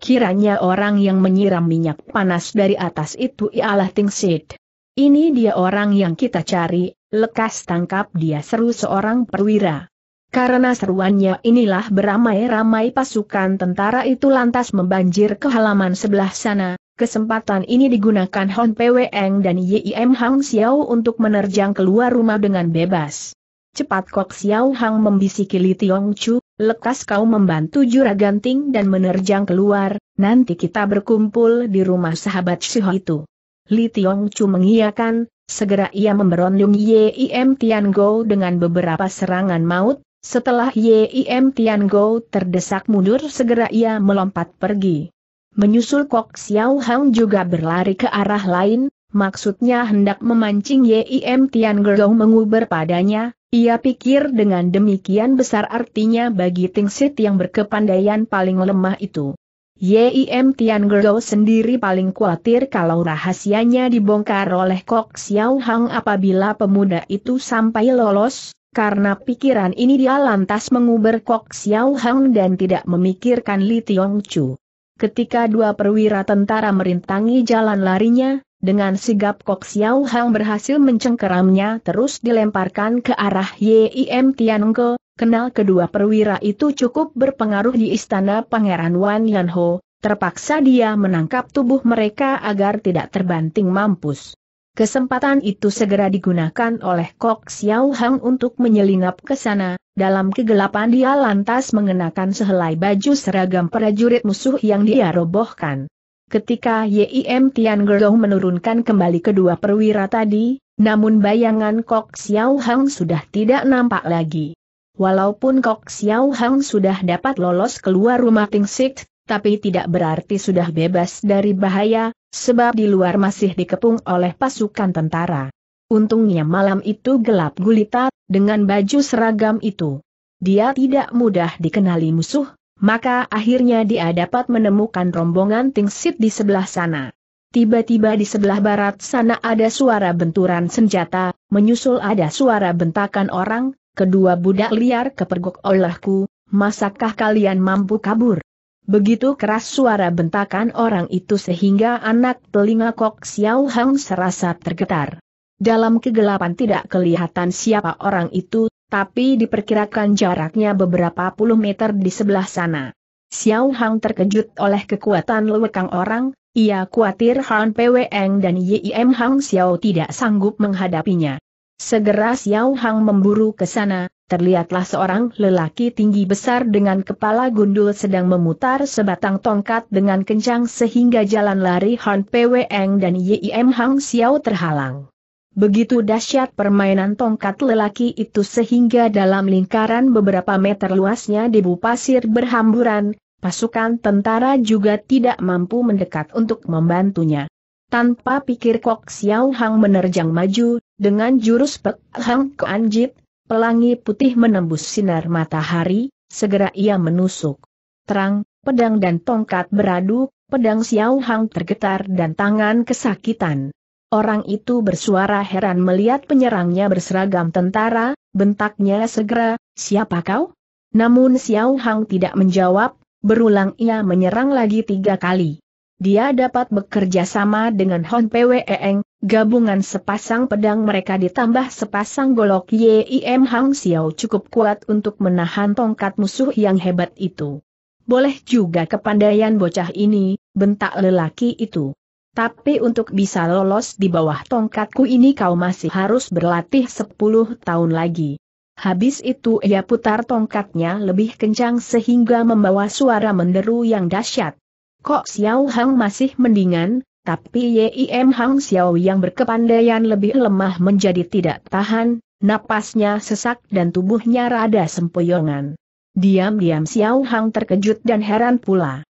Speaker 1: Kiranya orang yang menyiram minyak panas dari atas itu ialah Tingsit. Ini dia orang yang kita cari, lekas tangkap dia seru seorang perwira. Karena seruannya inilah beramai-ramai pasukan tentara itu lantas membanjir ke halaman sebelah sana, kesempatan ini digunakan Hon Pweng dan Yim Hang Xiao untuk menerjang keluar rumah dengan bebas. Cepat Kok Xiao Hang membisiki Li Tiong Chu, lekas kau membantu juragan Ting dan menerjang keluar, nanti kita berkumpul di rumah sahabat Shiho itu. Li Tiong Chu mengiyakan, Segera ia memberondong Yim Tian Go dengan beberapa serangan maut, setelah Yim Tian Gou terdesak mundur segera ia melompat pergi. Menyusul Kok Xiao Hang juga berlari ke arah lain, maksudnya hendak memancing Yim Tian Gou menguber padanya, ia pikir dengan demikian besar artinya bagi Ting Sit yang berkepandaian paling lemah itu. Yim Tian Gou sendiri paling khawatir kalau rahasianya dibongkar oleh Kok Xiao Hang apabila pemuda itu sampai lolos, karena pikiran ini dia lantas menguber Kok Xiao Hang dan tidak memikirkan Li Tiong Chu. Ketika dua perwira tentara merintangi jalan larinya, dengan sigap Kok Xiao Hang berhasil mencengkeramnya terus dilemparkan ke arah Yim Tianengke, kenal kedua perwira itu cukup berpengaruh di istana Pangeran Wan Yanho, terpaksa dia menangkap tubuh mereka agar tidak terbanting mampus. Kesempatan itu segera digunakan oleh Kok Xiao Hang untuk menyelinap ke sana, dalam kegelapan dia lantas mengenakan sehelai baju seragam prajurit musuh yang dia robohkan. Ketika Yim Tian Gerong menurunkan kembali kedua perwira tadi, namun bayangan Kok Xiao Hang sudah tidak nampak lagi. Walaupun Kok Xiao Hang sudah dapat lolos keluar rumah Ting Sik, tapi tidak berarti sudah bebas dari bahaya, Sebab di luar masih dikepung oleh pasukan tentara. Untungnya malam itu gelap gulita, dengan baju seragam itu. Dia tidak mudah dikenali musuh, maka akhirnya dia dapat menemukan rombongan tingsit di sebelah sana. Tiba-tiba di sebelah barat sana ada suara benturan senjata, menyusul ada suara bentakan orang, kedua budak liar kepergok olehku, masakah kalian mampu kabur? Begitu keras suara bentakan orang itu sehingga anak telinga Kok Xiao Hang serasa tergetar. Dalam kegelapan tidak kelihatan siapa orang itu, tapi diperkirakan jaraknya beberapa puluh meter di sebelah sana. Xiao Hang terkejut oleh kekuatan lewekang orang, ia khawatir Han Pweng dan Yim Hang Xiao tidak sanggup menghadapinya. Segera Xiao Hang memburu ke sana, terlihatlah seorang lelaki tinggi besar dengan kepala gundul sedang memutar sebatang tongkat dengan kencang sehingga jalan lari Han Eng dan Yim Hang Xiao terhalang. Begitu dahsyat permainan tongkat lelaki itu sehingga dalam lingkaran beberapa meter luasnya debu pasir berhamburan, pasukan tentara juga tidak mampu mendekat untuk membantunya. Tanpa pikir Kok Xiao Hang menerjang maju, dengan jurus Pek Hang Jit, Pelangi putih menembus sinar matahari, segera ia menusuk. Terang, pedang dan tongkat beradu, pedang Xiao Hang tergetar dan tangan kesakitan. Orang itu bersuara heran melihat penyerangnya berseragam tentara, bentaknya segera, siapa kau? Namun Xiao Hang tidak menjawab, berulang ia menyerang lagi tiga kali dia dapat bekerja sama dengan Hon Pweeng, gabungan sepasang pedang mereka ditambah sepasang golok Yim Hang Xiao cukup kuat untuk menahan tongkat musuh yang hebat itu. Boleh juga kepandaian bocah ini, bentak lelaki itu. Tapi untuk bisa lolos di bawah tongkatku ini kau masih harus berlatih 10 tahun lagi. Habis itu ia putar tongkatnya lebih kencang sehingga membawa suara menderu yang dahsyat. Kok Xiao Hang masih mendingan, tapi Yim Hang Xiao yang berkepandaian lebih lemah menjadi tidak tahan, napasnya sesak dan tubuhnya rada sempoyongan. Diam-diam Xiao Hang terkejut dan heran pula.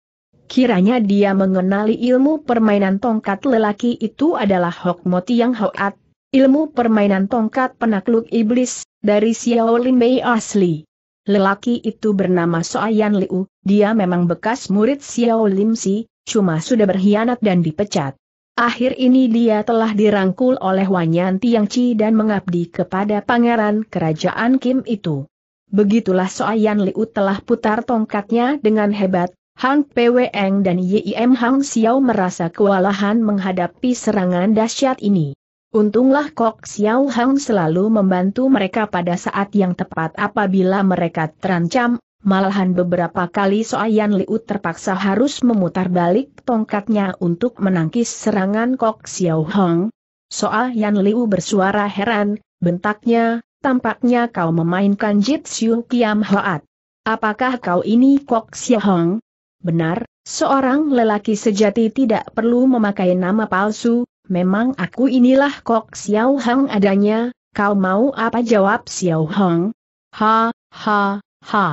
Speaker 1: Kiranya dia mengenali ilmu permainan tongkat lelaki itu adalah Hok Mo Tiang Hoat, ilmu permainan tongkat penakluk iblis, dari Xiao Limbei asli. Lelaki itu bernama Soayan Liu, dia memang bekas murid Xiao Lim Si, cuma sudah berkhianat dan dipecat. Akhir ini dia telah dirangkul oleh Wanyan Chi dan mengabdi kepada pangeran kerajaan Kim itu. Begitulah Soayan Liu telah putar tongkatnya dengan hebat, Hang Pweng dan Yim Hang Xiao merasa kewalahan menghadapi serangan dahsyat ini. Untunglah Kok Xiao Hang selalu membantu mereka pada saat yang tepat apabila mereka terancam, malahan beberapa kali Soayan Liu terpaksa harus memutar balik tongkatnya untuk menangkis serangan Kok Xiao Hang. Soayan Liu bersuara heran, bentaknya, tampaknya kau memainkan Jitsu Kiam Hoat. Apakah kau ini Kok Xiao Hang? Benar, seorang lelaki sejati tidak perlu memakai nama palsu, memang aku inilah Kok Xiao Hang adanya, kau mau apa jawab Xiao Hang? Ha, ha, ha.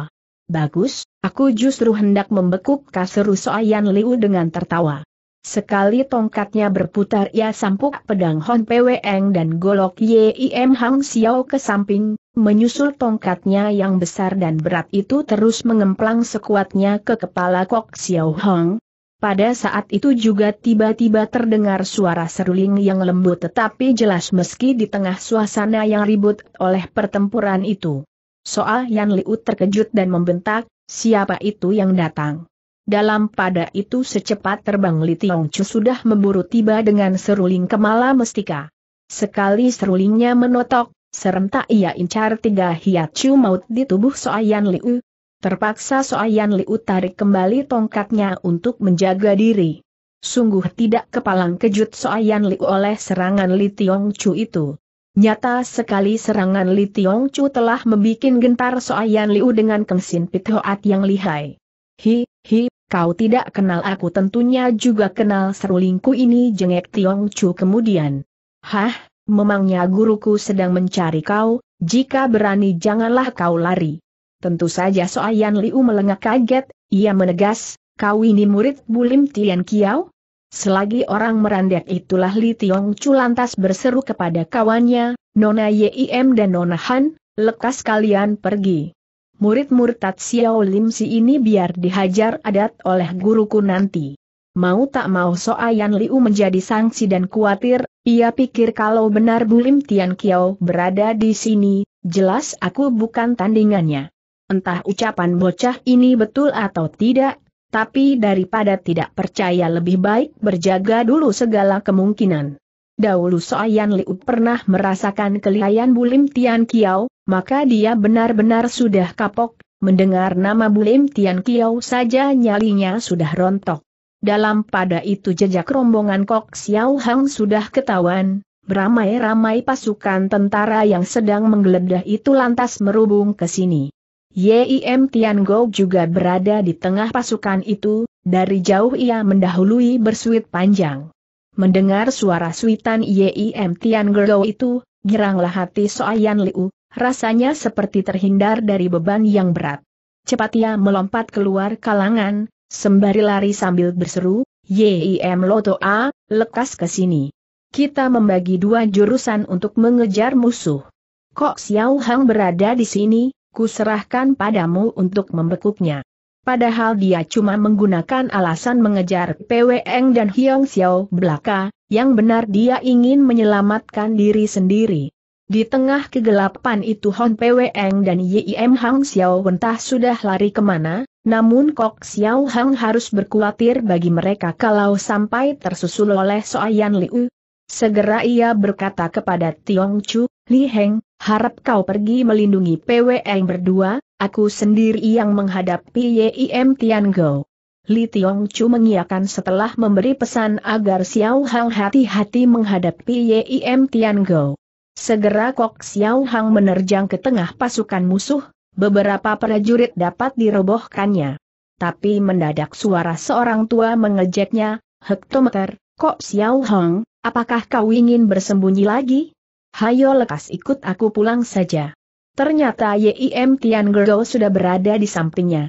Speaker 1: Bagus, aku justru hendak membekuk kaseru Soayan Liu dengan tertawa. Sekali tongkatnya berputar ia sampuk pedang Hon Pweng dan golok Yim Hang Xiao ke samping, menyusul tongkatnya yang besar dan berat itu terus mengemplang sekuatnya ke kepala Kok Xiao Hang. Pada saat itu juga tiba-tiba terdengar suara seruling yang lembut tetapi jelas meski di tengah suasana yang ribut oleh pertempuran itu. Soal Yan Liu terkejut dan membentak, siapa itu yang datang? Dalam pada itu secepat terbang Li Tiong sudah memburu tiba dengan seruling kemala mestika. Sekali serulingnya menotok, serentak ia incar tiga hiat chu maut di tubuh Soal Yan Liu, Terpaksa Soayan Liu tarik kembali tongkatnya untuk menjaga diri. Sungguh tidak kepalang kejut Soayan Liu oleh serangan Li Tiong Chu itu. Nyata sekali serangan Li Tiong Chu telah membuat gentar Soayan Liu dengan kengsin hoat yang lihai. Hi, hi, kau tidak kenal aku tentunya juga kenal serulingku ini jengek Tiong Chu kemudian. Hah, memangnya guruku sedang mencari kau, jika berani janganlah kau lari. Tentu saja Soayan Liu melengak kaget, ia menegas, kau ini murid Bulim Tian Kiao? Selagi orang merandek itulah Li Tiong Chu lantas berseru kepada kawannya, Nona Yim dan Nona Han, lekas kalian pergi. Murid-murid Tat Xiao Lim si ini biar dihajar adat oleh guruku nanti. Mau tak mau Soayan Liu menjadi sanksi dan khawatir, ia pikir kalau benar Bulim Tian Kiao berada di sini, jelas aku bukan tandingannya. Entah ucapan bocah ini betul atau tidak, tapi daripada tidak percaya lebih baik berjaga dulu segala kemungkinan. Dahulu Soayan Liu pernah merasakan kelihayan Bulim Tian Kiao, maka dia benar-benar sudah kapok, mendengar nama Bulim Tian Kiao saja nyalinya sudah rontok. Dalam pada itu jejak rombongan Kok Xiao Hang sudah ketahuan, beramai-ramai pasukan tentara yang sedang menggeledah itu lantas merubung ke sini. Yim Go juga berada di tengah pasukan itu, dari jauh ia mendahului bersuit panjang. Mendengar suara suitan Yim Go itu, giranglah hati Soayan Liu, rasanya seperti terhindar dari beban yang berat. Cepat ia melompat keluar kalangan, sembari lari sambil berseru, Yim Loto A, lekas ke sini. Kita membagi dua jurusan untuk mengejar musuh. Kok Xiao Hang berada di sini, kuserahkan padamu untuk membekuknya. Padahal dia cuma menggunakan alasan mengejar Peweng dan Hyong Xiao belaka, yang benar dia ingin menyelamatkan diri sendiri. Di tengah kegelapan itu Hon Peweng dan Yim Hang Xiao entah sudah lari kemana, namun Kok Xiao Hang harus berkuatir bagi mereka kalau sampai tersusul oleh Soayan Liu. Segera ia berkata kepada Tiong Chu, Li Heng, Harap kau pergi melindungi yang berdua, aku sendiri yang menghadapi YIM Go. Li Tiong Chu mengiakan setelah memberi pesan agar Xiao Hang hati-hati menghadapi YIM Go. Segera Kok Xiao Hang menerjang ke tengah pasukan musuh, beberapa prajurit dapat dirobohkannya. Tapi mendadak suara seorang tua mengejeknya, Hektometer, Kok Xiao Hang, apakah kau ingin bersembunyi lagi? Hayo lekas ikut aku pulang saja. Ternyata Yim Tian Gergo sudah berada di sampingnya.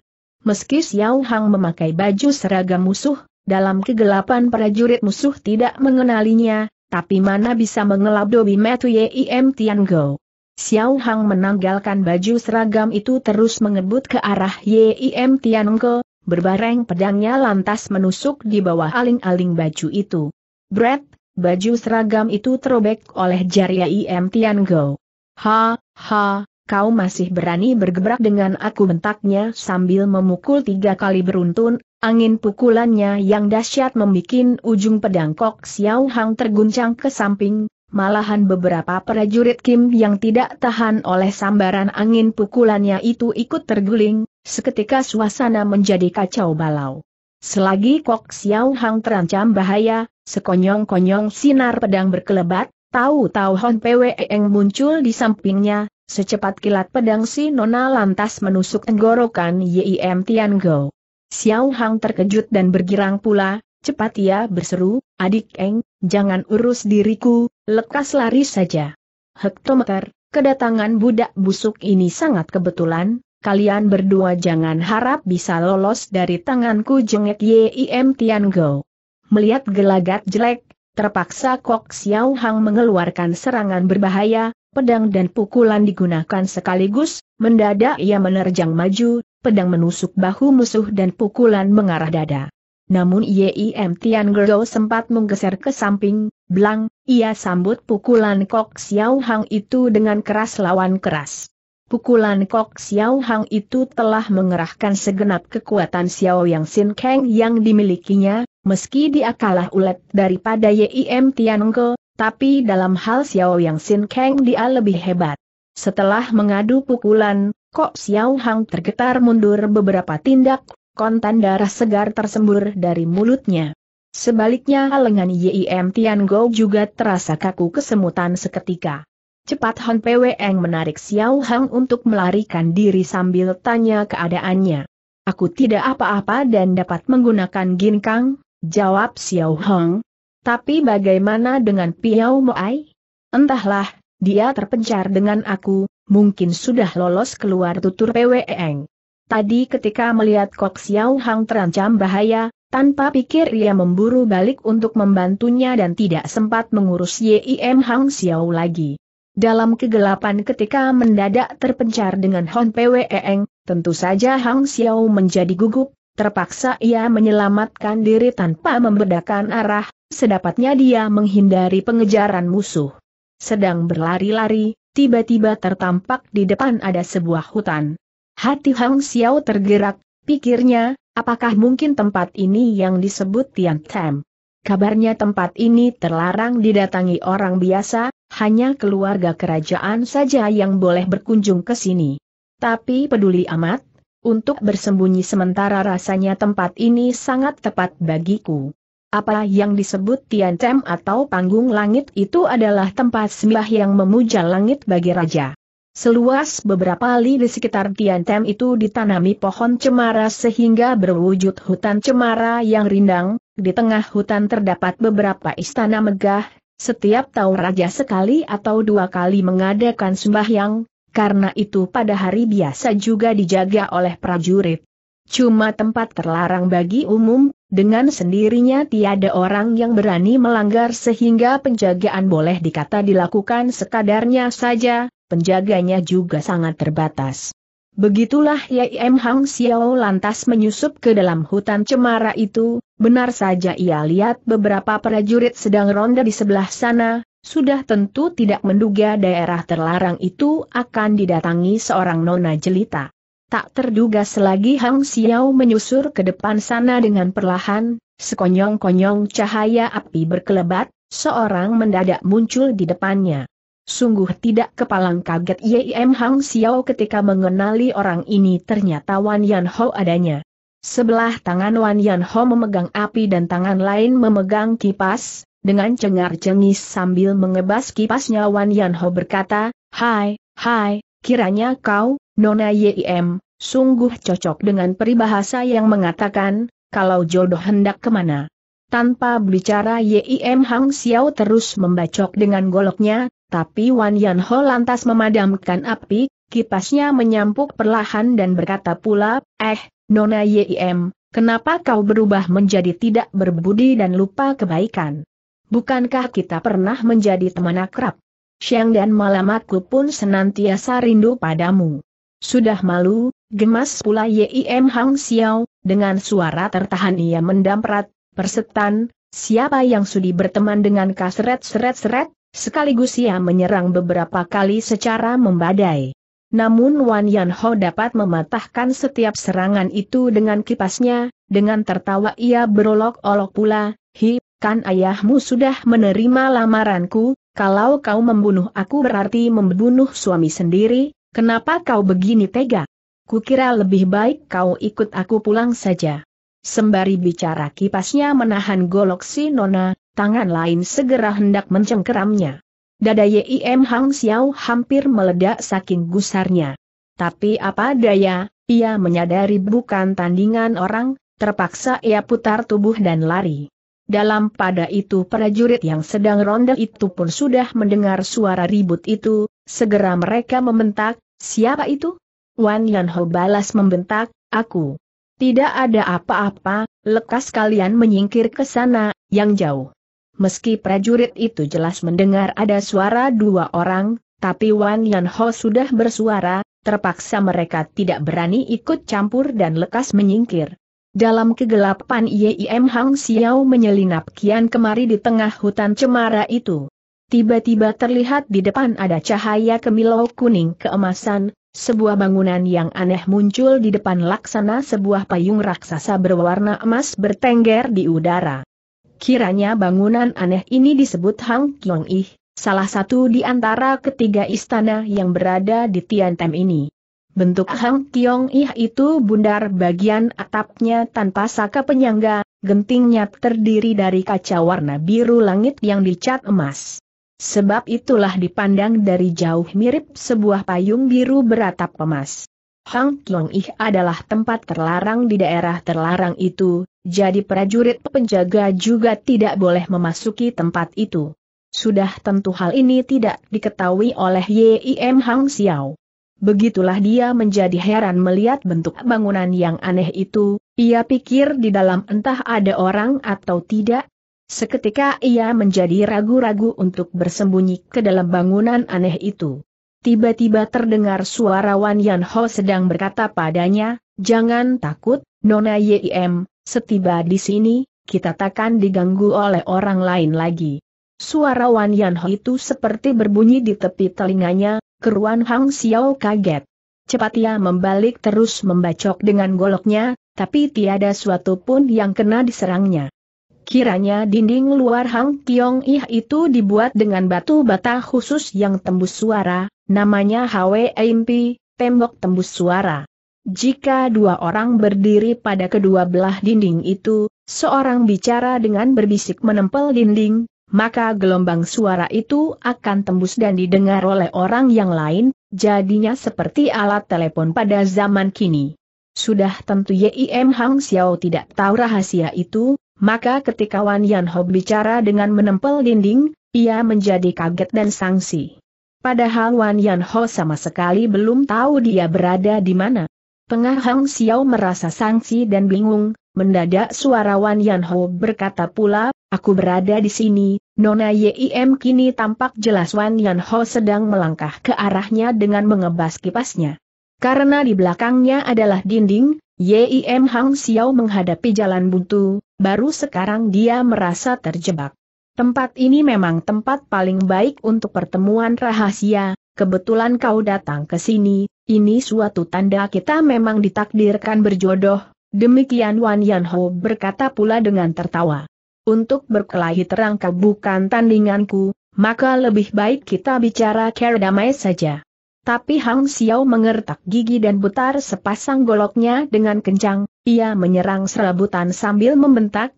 Speaker 1: Meski Xiao Hang memakai baju seragam musuh, dalam kegelapan prajurit musuh tidak mengenalinya, tapi mana bisa mengelap Dobi Metu Yim Tian Go. Xiao Hang menanggalkan baju seragam itu terus mengebut ke arah Yim Tian Tiango, berbareng pedangnya lantas menusuk di bawah aling-aling baju itu. Brett, baju seragam itu terobek oleh jari Im Tian Go. Ha, ha, kau masih berani bergebrak dengan aku bentaknya sambil memukul tiga kali beruntun, angin pukulannya yang dahsyat membuat ujung pedang Kok Xiao Hang terguncang ke samping, malahan beberapa prajurit Kim yang tidak tahan oleh sambaran angin pukulannya itu ikut terguling, seketika suasana menjadi kacau balau. Selagi Kok Xiao Hang terancam bahaya, sekonyong-konyong sinar pedang berkelebat, tahu-tahu Hon Eng muncul di sampingnya, secepat kilat pedang si Nona lantas menusuk tenggorokan Yim Tian Go. Xiao Hang terkejut dan bergirang pula, cepat ia berseru, adik Eng, jangan urus diriku, lekas lari saja. Hektometer, kedatangan budak busuk ini sangat kebetulan, kalian berdua jangan harap bisa lolos dari tanganku jengek Yim Tian Go. Melihat gelagat jelek, terpaksa Kok Xiao Hang mengeluarkan serangan berbahaya, pedang dan pukulan digunakan sekaligus, mendadak ia menerjang maju, pedang menusuk bahu musuh dan pukulan mengarah dada. Namun Yim Tian Go sempat menggeser ke samping, blang, ia sambut pukulan Kok Xiao Hang itu dengan keras lawan keras. Pukulan Kok Xiao Hang itu telah mengerahkan segenap kekuatan Xiao Yang Sin Kang yang dimilikinya, meski dia kalah ulet daripada Yim Tiange, tapi dalam hal Xiao Yang Sin Kang dia lebih hebat. Setelah mengadu pukulan, Kok Xiao Hang tergetar mundur beberapa tindak, kontan darah segar tersembur dari mulutnya. Sebaliknya lengan Yim Tiango juga terasa kaku kesemutan seketika. Cepat Han Peweng menarik Xiao Hang untuk melarikan diri sambil tanya keadaannya. Aku tidak apa-apa dan dapat menggunakan ginkang, jawab Xiao Hang. Tapi bagaimana dengan Piao Moai? Entahlah, dia terpencar dengan aku, mungkin sudah lolos keluar tutur Peweng. Tadi ketika melihat Kok Xiao Hang terancam bahaya, tanpa pikir ia memburu balik untuk membantunya dan tidak sempat mengurus Yim Hang Xiao lagi. Dalam kegelapan ketika mendadak terpencar dengan Hon Pweeng, tentu saja Hang Xiao menjadi gugup, terpaksa ia menyelamatkan diri tanpa membedakan arah, sedapatnya dia menghindari pengejaran musuh. Sedang berlari-lari, tiba-tiba tertampak di depan ada sebuah hutan. Hati Hang Xiao tergerak, pikirnya, apakah mungkin tempat ini yang disebut Tian Tem? Kabarnya tempat ini terlarang didatangi orang biasa, hanya keluarga kerajaan saja yang boleh berkunjung ke sini. Tapi peduli amat, untuk bersembunyi sementara rasanya tempat ini sangat tepat bagiku. Apa yang disebut Tian Tem atau panggung langit itu adalah tempat sembah yang memuja langit bagi raja. Seluas beberapa li di sekitar Tian Tem itu ditanami pohon cemara sehingga berwujud hutan cemara yang rindang, di tengah hutan terdapat beberapa istana megah, setiap tahun raja sekali atau dua kali mengadakan sembahyang, karena itu pada hari biasa juga dijaga oleh prajurit. Cuma tempat terlarang bagi umum, dengan sendirinya tiada orang yang berani melanggar sehingga penjagaan boleh dikata dilakukan sekadarnya saja, penjaganya juga sangat terbatas. Begitulah Yai M. Hang Xiao lantas menyusup ke dalam hutan cemara itu, Benar saja ia lihat beberapa prajurit sedang ronda di sebelah sana, sudah tentu tidak menduga daerah terlarang itu akan didatangi seorang nona jelita. Tak terduga selagi Hang Xiao menyusur ke depan sana dengan perlahan, sekonyong-konyong cahaya api berkelebat, seorang mendadak muncul di depannya. Sungguh tidak kepalang kaget Yim Hang Xiao ketika mengenali orang ini ternyata Wan Yan Ho adanya. Sebelah tangan Wan Yan Ho memegang api dan tangan lain memegang kipas, dengan cengar-cengis sambil mengebas kipasnya Wan Yan Ho berkata, Hai, hai, kiranya kau, Nona Yim, sungguh cocok dengan peribahasa yang mengatakan, kalau jodoh hendak kemana. Tanpa berbicara Yim Hang Xiao terus membacok dengan goloknya, tapi Wan Yan Ho lantas memadamkan api, kipasnya menyampuk perlahan dan berkata pula, Eh, Nona Yim, kenapa kau berubah menjadi tidak berbudi dan lupa kebaikan? Bukankah kita pernah menjadi teman akrab? Siang dan malam aku pun senantiasa rindu padamu. Sudah malu, gemas pula Yim Hang Xiao, dengan suara tertahan ia mendamprat, persetan, siapa yang sudi berteman dengan kasret-seret-seret, sekaligus ia menyerang beberapa kali secara membadai. Namun Wan Yan Ho dapat mematahkan setiap serangan itu dengan kipasnya, dengan tertawa ia berolok-olok pula, Hi, kan ayahmu sudah menerima lamaranku, kalau kau membunuh aku berarti membunuh suami sendiri, kenapa kau begini tega? Kukira lebih baik kau ikut aku pulang saja. Sembari bicara kipasnya menahan golok si Nona, tangan lain segera hendak mencengkeramnya. Dada Yim Hang Xiao hampir meledak saking gusarnya. Tapi apa daya, ia menyadari bukan tandingan orang, terpaksa ia putar tubuh dan lari. Dalam pada itu prajurit yang sedang ronda itu pun sudah mendengar suara ribut itu, segera mereka membentak, siapa itu? Wan Yanho balas membentak, aku. Tidak ada apa-apa, lekas kalian menyingkir ke sana, yang jauh. Meski prajurit itu jelas mendengar ada suara dua orang, tapi Wan Yan sudah bersuara, terpaksa mereka tidak berani ikut campur dan lekas menyingkir. Dalam kegelapan Yim Hang Xiao menyelinap kian kemari di tengah hutan cemara itu. Tiba-tiba terlihat di depan ada cahaya kemilau kuning keemasan, sebuah bangunan yang aneh muncul di depan laksana sebuah payung raksasa berwarna emas bertengger di udara. Kiranya bangunan aneh ini disebut Hang Kyong Ih, salah satu di antara ketiga istana yang berada di Tian Tiantem ini. Bentuk Hang Kyong Ih itu bundar bagian atapnya tanpa saka penyangga, gentingnya terdiri dari kaca warna biru langit yang dicat emas. Sebab itulah dipandang dari jauh mirip sebuah payung biru beratap emas. Hang Tlong Ih adalah tempat terlarang di daerah terlarang itu, jadi prajurit penjaga juga tidak boleh memasuki tempat itu. Sudah tentu hal ini tidak diketahui oleh YIM Hang Xiao. Begitulah dia menjadi heran melihat bentuk bangunan yang aneh itu, ia pikir di dalam entah ada orang atau tidak. Seketika ia menjadi ragu-ragu untuk bersembunyi ke dalam bangunan aneh itu. Tiba-tiba terdengar suara Wan Yan Ho sedang berkata padanya, Jangan takut, Nona Yim, setiba di sini, kita takkan diganggu oleh orang lain lagi. Suara Wan Yan Ho itu seperti berbunyi di tepi telinganya, keruan Hang Xiao kaget. Cepat ia membalik terus membacok dengan goloknya, tapi tiada suatu pun yang kena diserangnya. Kiranya dinding luar Hang Tiong Ih itu dibuat dengan batu bata khusus yang tembus suara, Namanya Hwe Impi, tembok tembus suara. Jika dua orang berdiri pada kedua belah dinding itu, seorang bicara dengan berbisik menempel dinding, maka gelombang suara itu akan tembus dan didengar oleh orang yang lain, jadinya seperti alat telepon pada zaman kini. Sudah tentu Yim Hang Xiao tidak tahu rahasia itu, maka ketika Wan Yan Ho bicara dengan menempel dinding, ia menjadi kaget dan sangsi. Padahal Wan Yan Ho sama sekali belum tahu dia berada di mana. Pengah Hang Xiao merasa sangsi dan bingung, mendadak suara Wan Yan Ho berkata pula, aku berada di sini, Nona Yim kini tampak jelas Wan Yan Ho sedang melangkah ke arahnya dengan mengebas kipasnya. Karena di belakangnya adalah dinding, Yim Hang Xiao menghadapi jalan buntu, baru sekarang dia merasa terjebak. Tempat ini memang tempat paling baik untuk pertemuan rahasia, kebetulan kau datang ke sini, ini suatu tanda kita memang ditakdirkan berjodoh, demikian Wan Yanho berkata pula dengan tertawa. Untuk berkelahi terang kau bukan tandinganku, maka lebih baik kita bicara care damai saja. Tapi Hang Xiao mengertak gigi dan butar sepasang goloknya dengan kencang, ia menyerang serabutan sambil membentak,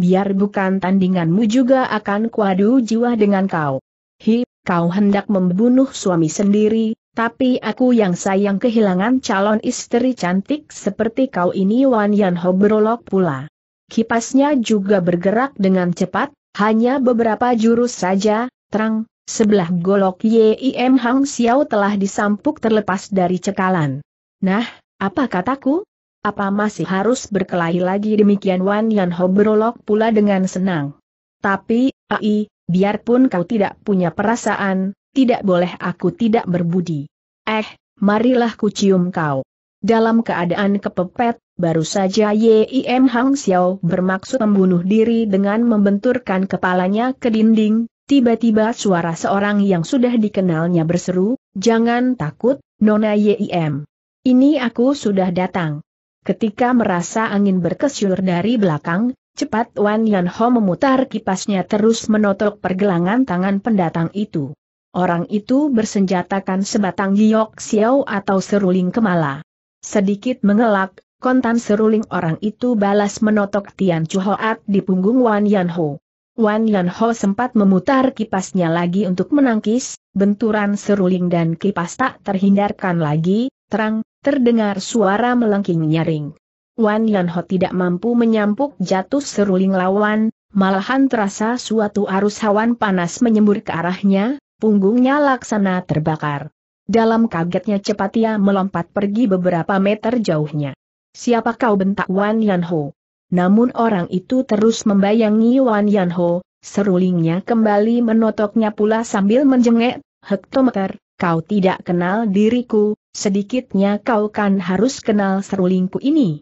Speaker 1: biar bukan tandinganmu juga akan kuadu jiwa dengan kau. Hi, kau hendak membunuh suami sendiri, tapi aku yang sayang kehilangan calon istri cantik seperti kau ini Wan Yan Ho berolok pula. Kipasnya juga bergerak dengan cepat, hanya beberapa jurus saja, terang, sebelah golok Yim Hang Xiao telah disampuk terlepas dari cekalan. Nah, apa kataku? Apa masih harus berkelahi lagi demikian Wan Yan Ho berolok pula dengan senang. Tapi, ai, biarpun kau tidak punya perasaan, tidak boleh aku tidak berbudi. Eh, marilah ku cium kau. Dalam keadaan kepepet, baru saja Yim Hang Xiao bermaksud membunuh diri dengan membenturkan kepalanya ke dinding, tiba-tiba suara seorang yang sudah dikenalnya berseru, Jangan takut, Nona Yim. Ini aku sudah datang. Ketika merasa angin berkesyur dari belakang, cepat Wan Yan Ho memutar kipasnya terus menotok pergelangan tangan pendatang itu. Orang itu bersenjatakan sebatang giok xiao atau seruling kemala. Sedikit mengelak, kontan seruling orang itu balas menotok Tian Chu di punggung Wan Yan Ho. Wan Yan Ho sempat memutar kipasnya lagi untuk menangkis, benturan seruling dan kipas tak terhindarkan lagi, terang, Terdengar suara melengking nyaring. Wan Yanho tidak mampu menyampuk jatuh seruling lawan, malahan terasa suatu arus hawan panas menyembur ke arahnya, punggungnya laksana terbakar. Dalam kagetnya cepat ia melompat pergi beberapa meter jauhnya. Siapa kau bentak Wan Yanho? Namun orang itu terus membayangi Wan Yanho, serulingnya kembali menotoknya pula sambil menjengek, hektometer, kau tidak kenal diriku, sedikitnya kau kan harus kenal serulingku ini.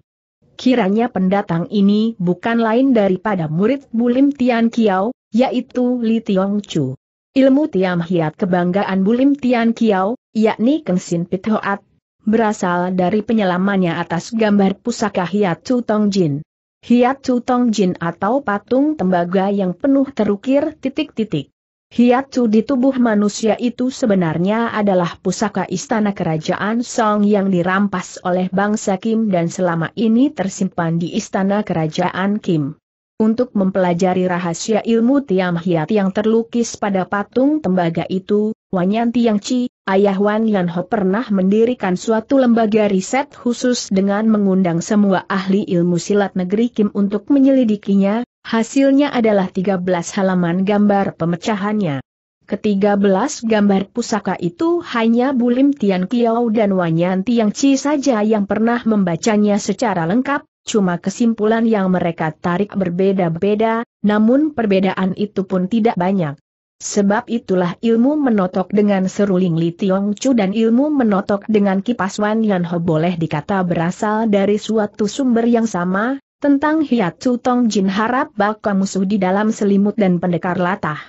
Speaker 1: Kiranya pendatang ini bukan lain daripada murid Bulim Tian Kiao, yaitu Li Tiong Chu. Ilmu Tiam Hiat kebanggaan Bulim Tian Kiao, yakni Kengsin Hoat, berasal dari penyelamannya atas gambar pusaka Hiat Chu Tong Jin. Hiat Chu Tong Jin atau patung tembaga yang penuh terukir titik-titik. Hiatu di tubuh manusia itu sebenarnya adalah pusaka istana kerajaan Song yang dirampas oleh bangsa Kim dan selama ini tersimpan di istana kerajaan Kim. Untuk mempelajari rahasia ilmu Tiam Hiat yang terlukis pada patung tembaga itu, Wanyan Tiang Chi, ayah Wan Yan Ho pernah mendirikan suatu lembaga riset khusus dengan mengundang semua ahli ilmu silat negeri Kim untuk menyelidikinya, Hasilnya adalah 13 halaman gambar pemecahannya. Ketiga belas gambar pusaka itu hanya Bulim Tian Kiao dan Wanyan Tiang Chi saja yang pernah membacanya secara lengkap, cuma kesimpulan yang mereka tarik berbeda-beda, namun perbedaan itu pun tidak banyak. Sebab itulah ilmu menotok dengan seruling Li Tiong Chu dan ilmu menotok dengan kipas Wan Yan Ho boleh dikata berasal dari suatu sumber yang sama, tentang Chu Tong Jin harap bakal musuh di dalam selimut dan pendekar latah.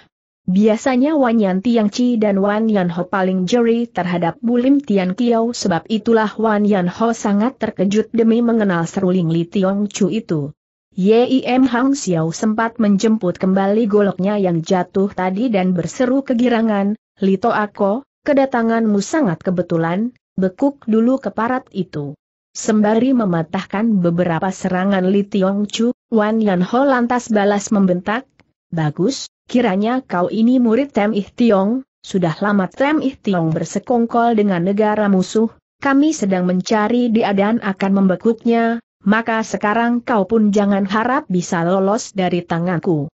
Speaker 1: Biasanya Wan Yan Chi dan Wan Yan Ho paling jeri terhadap Bulim Tian Kiao sebab itulah Wan Yan Ho sangat terkejut demi mengenal seruling Li Tiong Chu itu. Yim Hang Xiao sempat menjemput kembali goloknya yang jatuh tadi dan berseru kegirangan, Lito Ako, kedatanganmu sangat kebetulan, bekuk dulu keparat itu. Sembari mematahkan beberapa serangan Li Tiong Chu, Wan Yan Ho lantas balas membentak, Bagus, kiranya kau ini murid Tem Ih Tiong, sudah lama Tem Ih Tiong bersekongkol dengan negara musuh, kami sedang mencari dia dan akan membekuknya, maka sekarang kau pun jangan harap bisa lolos dari tanganku.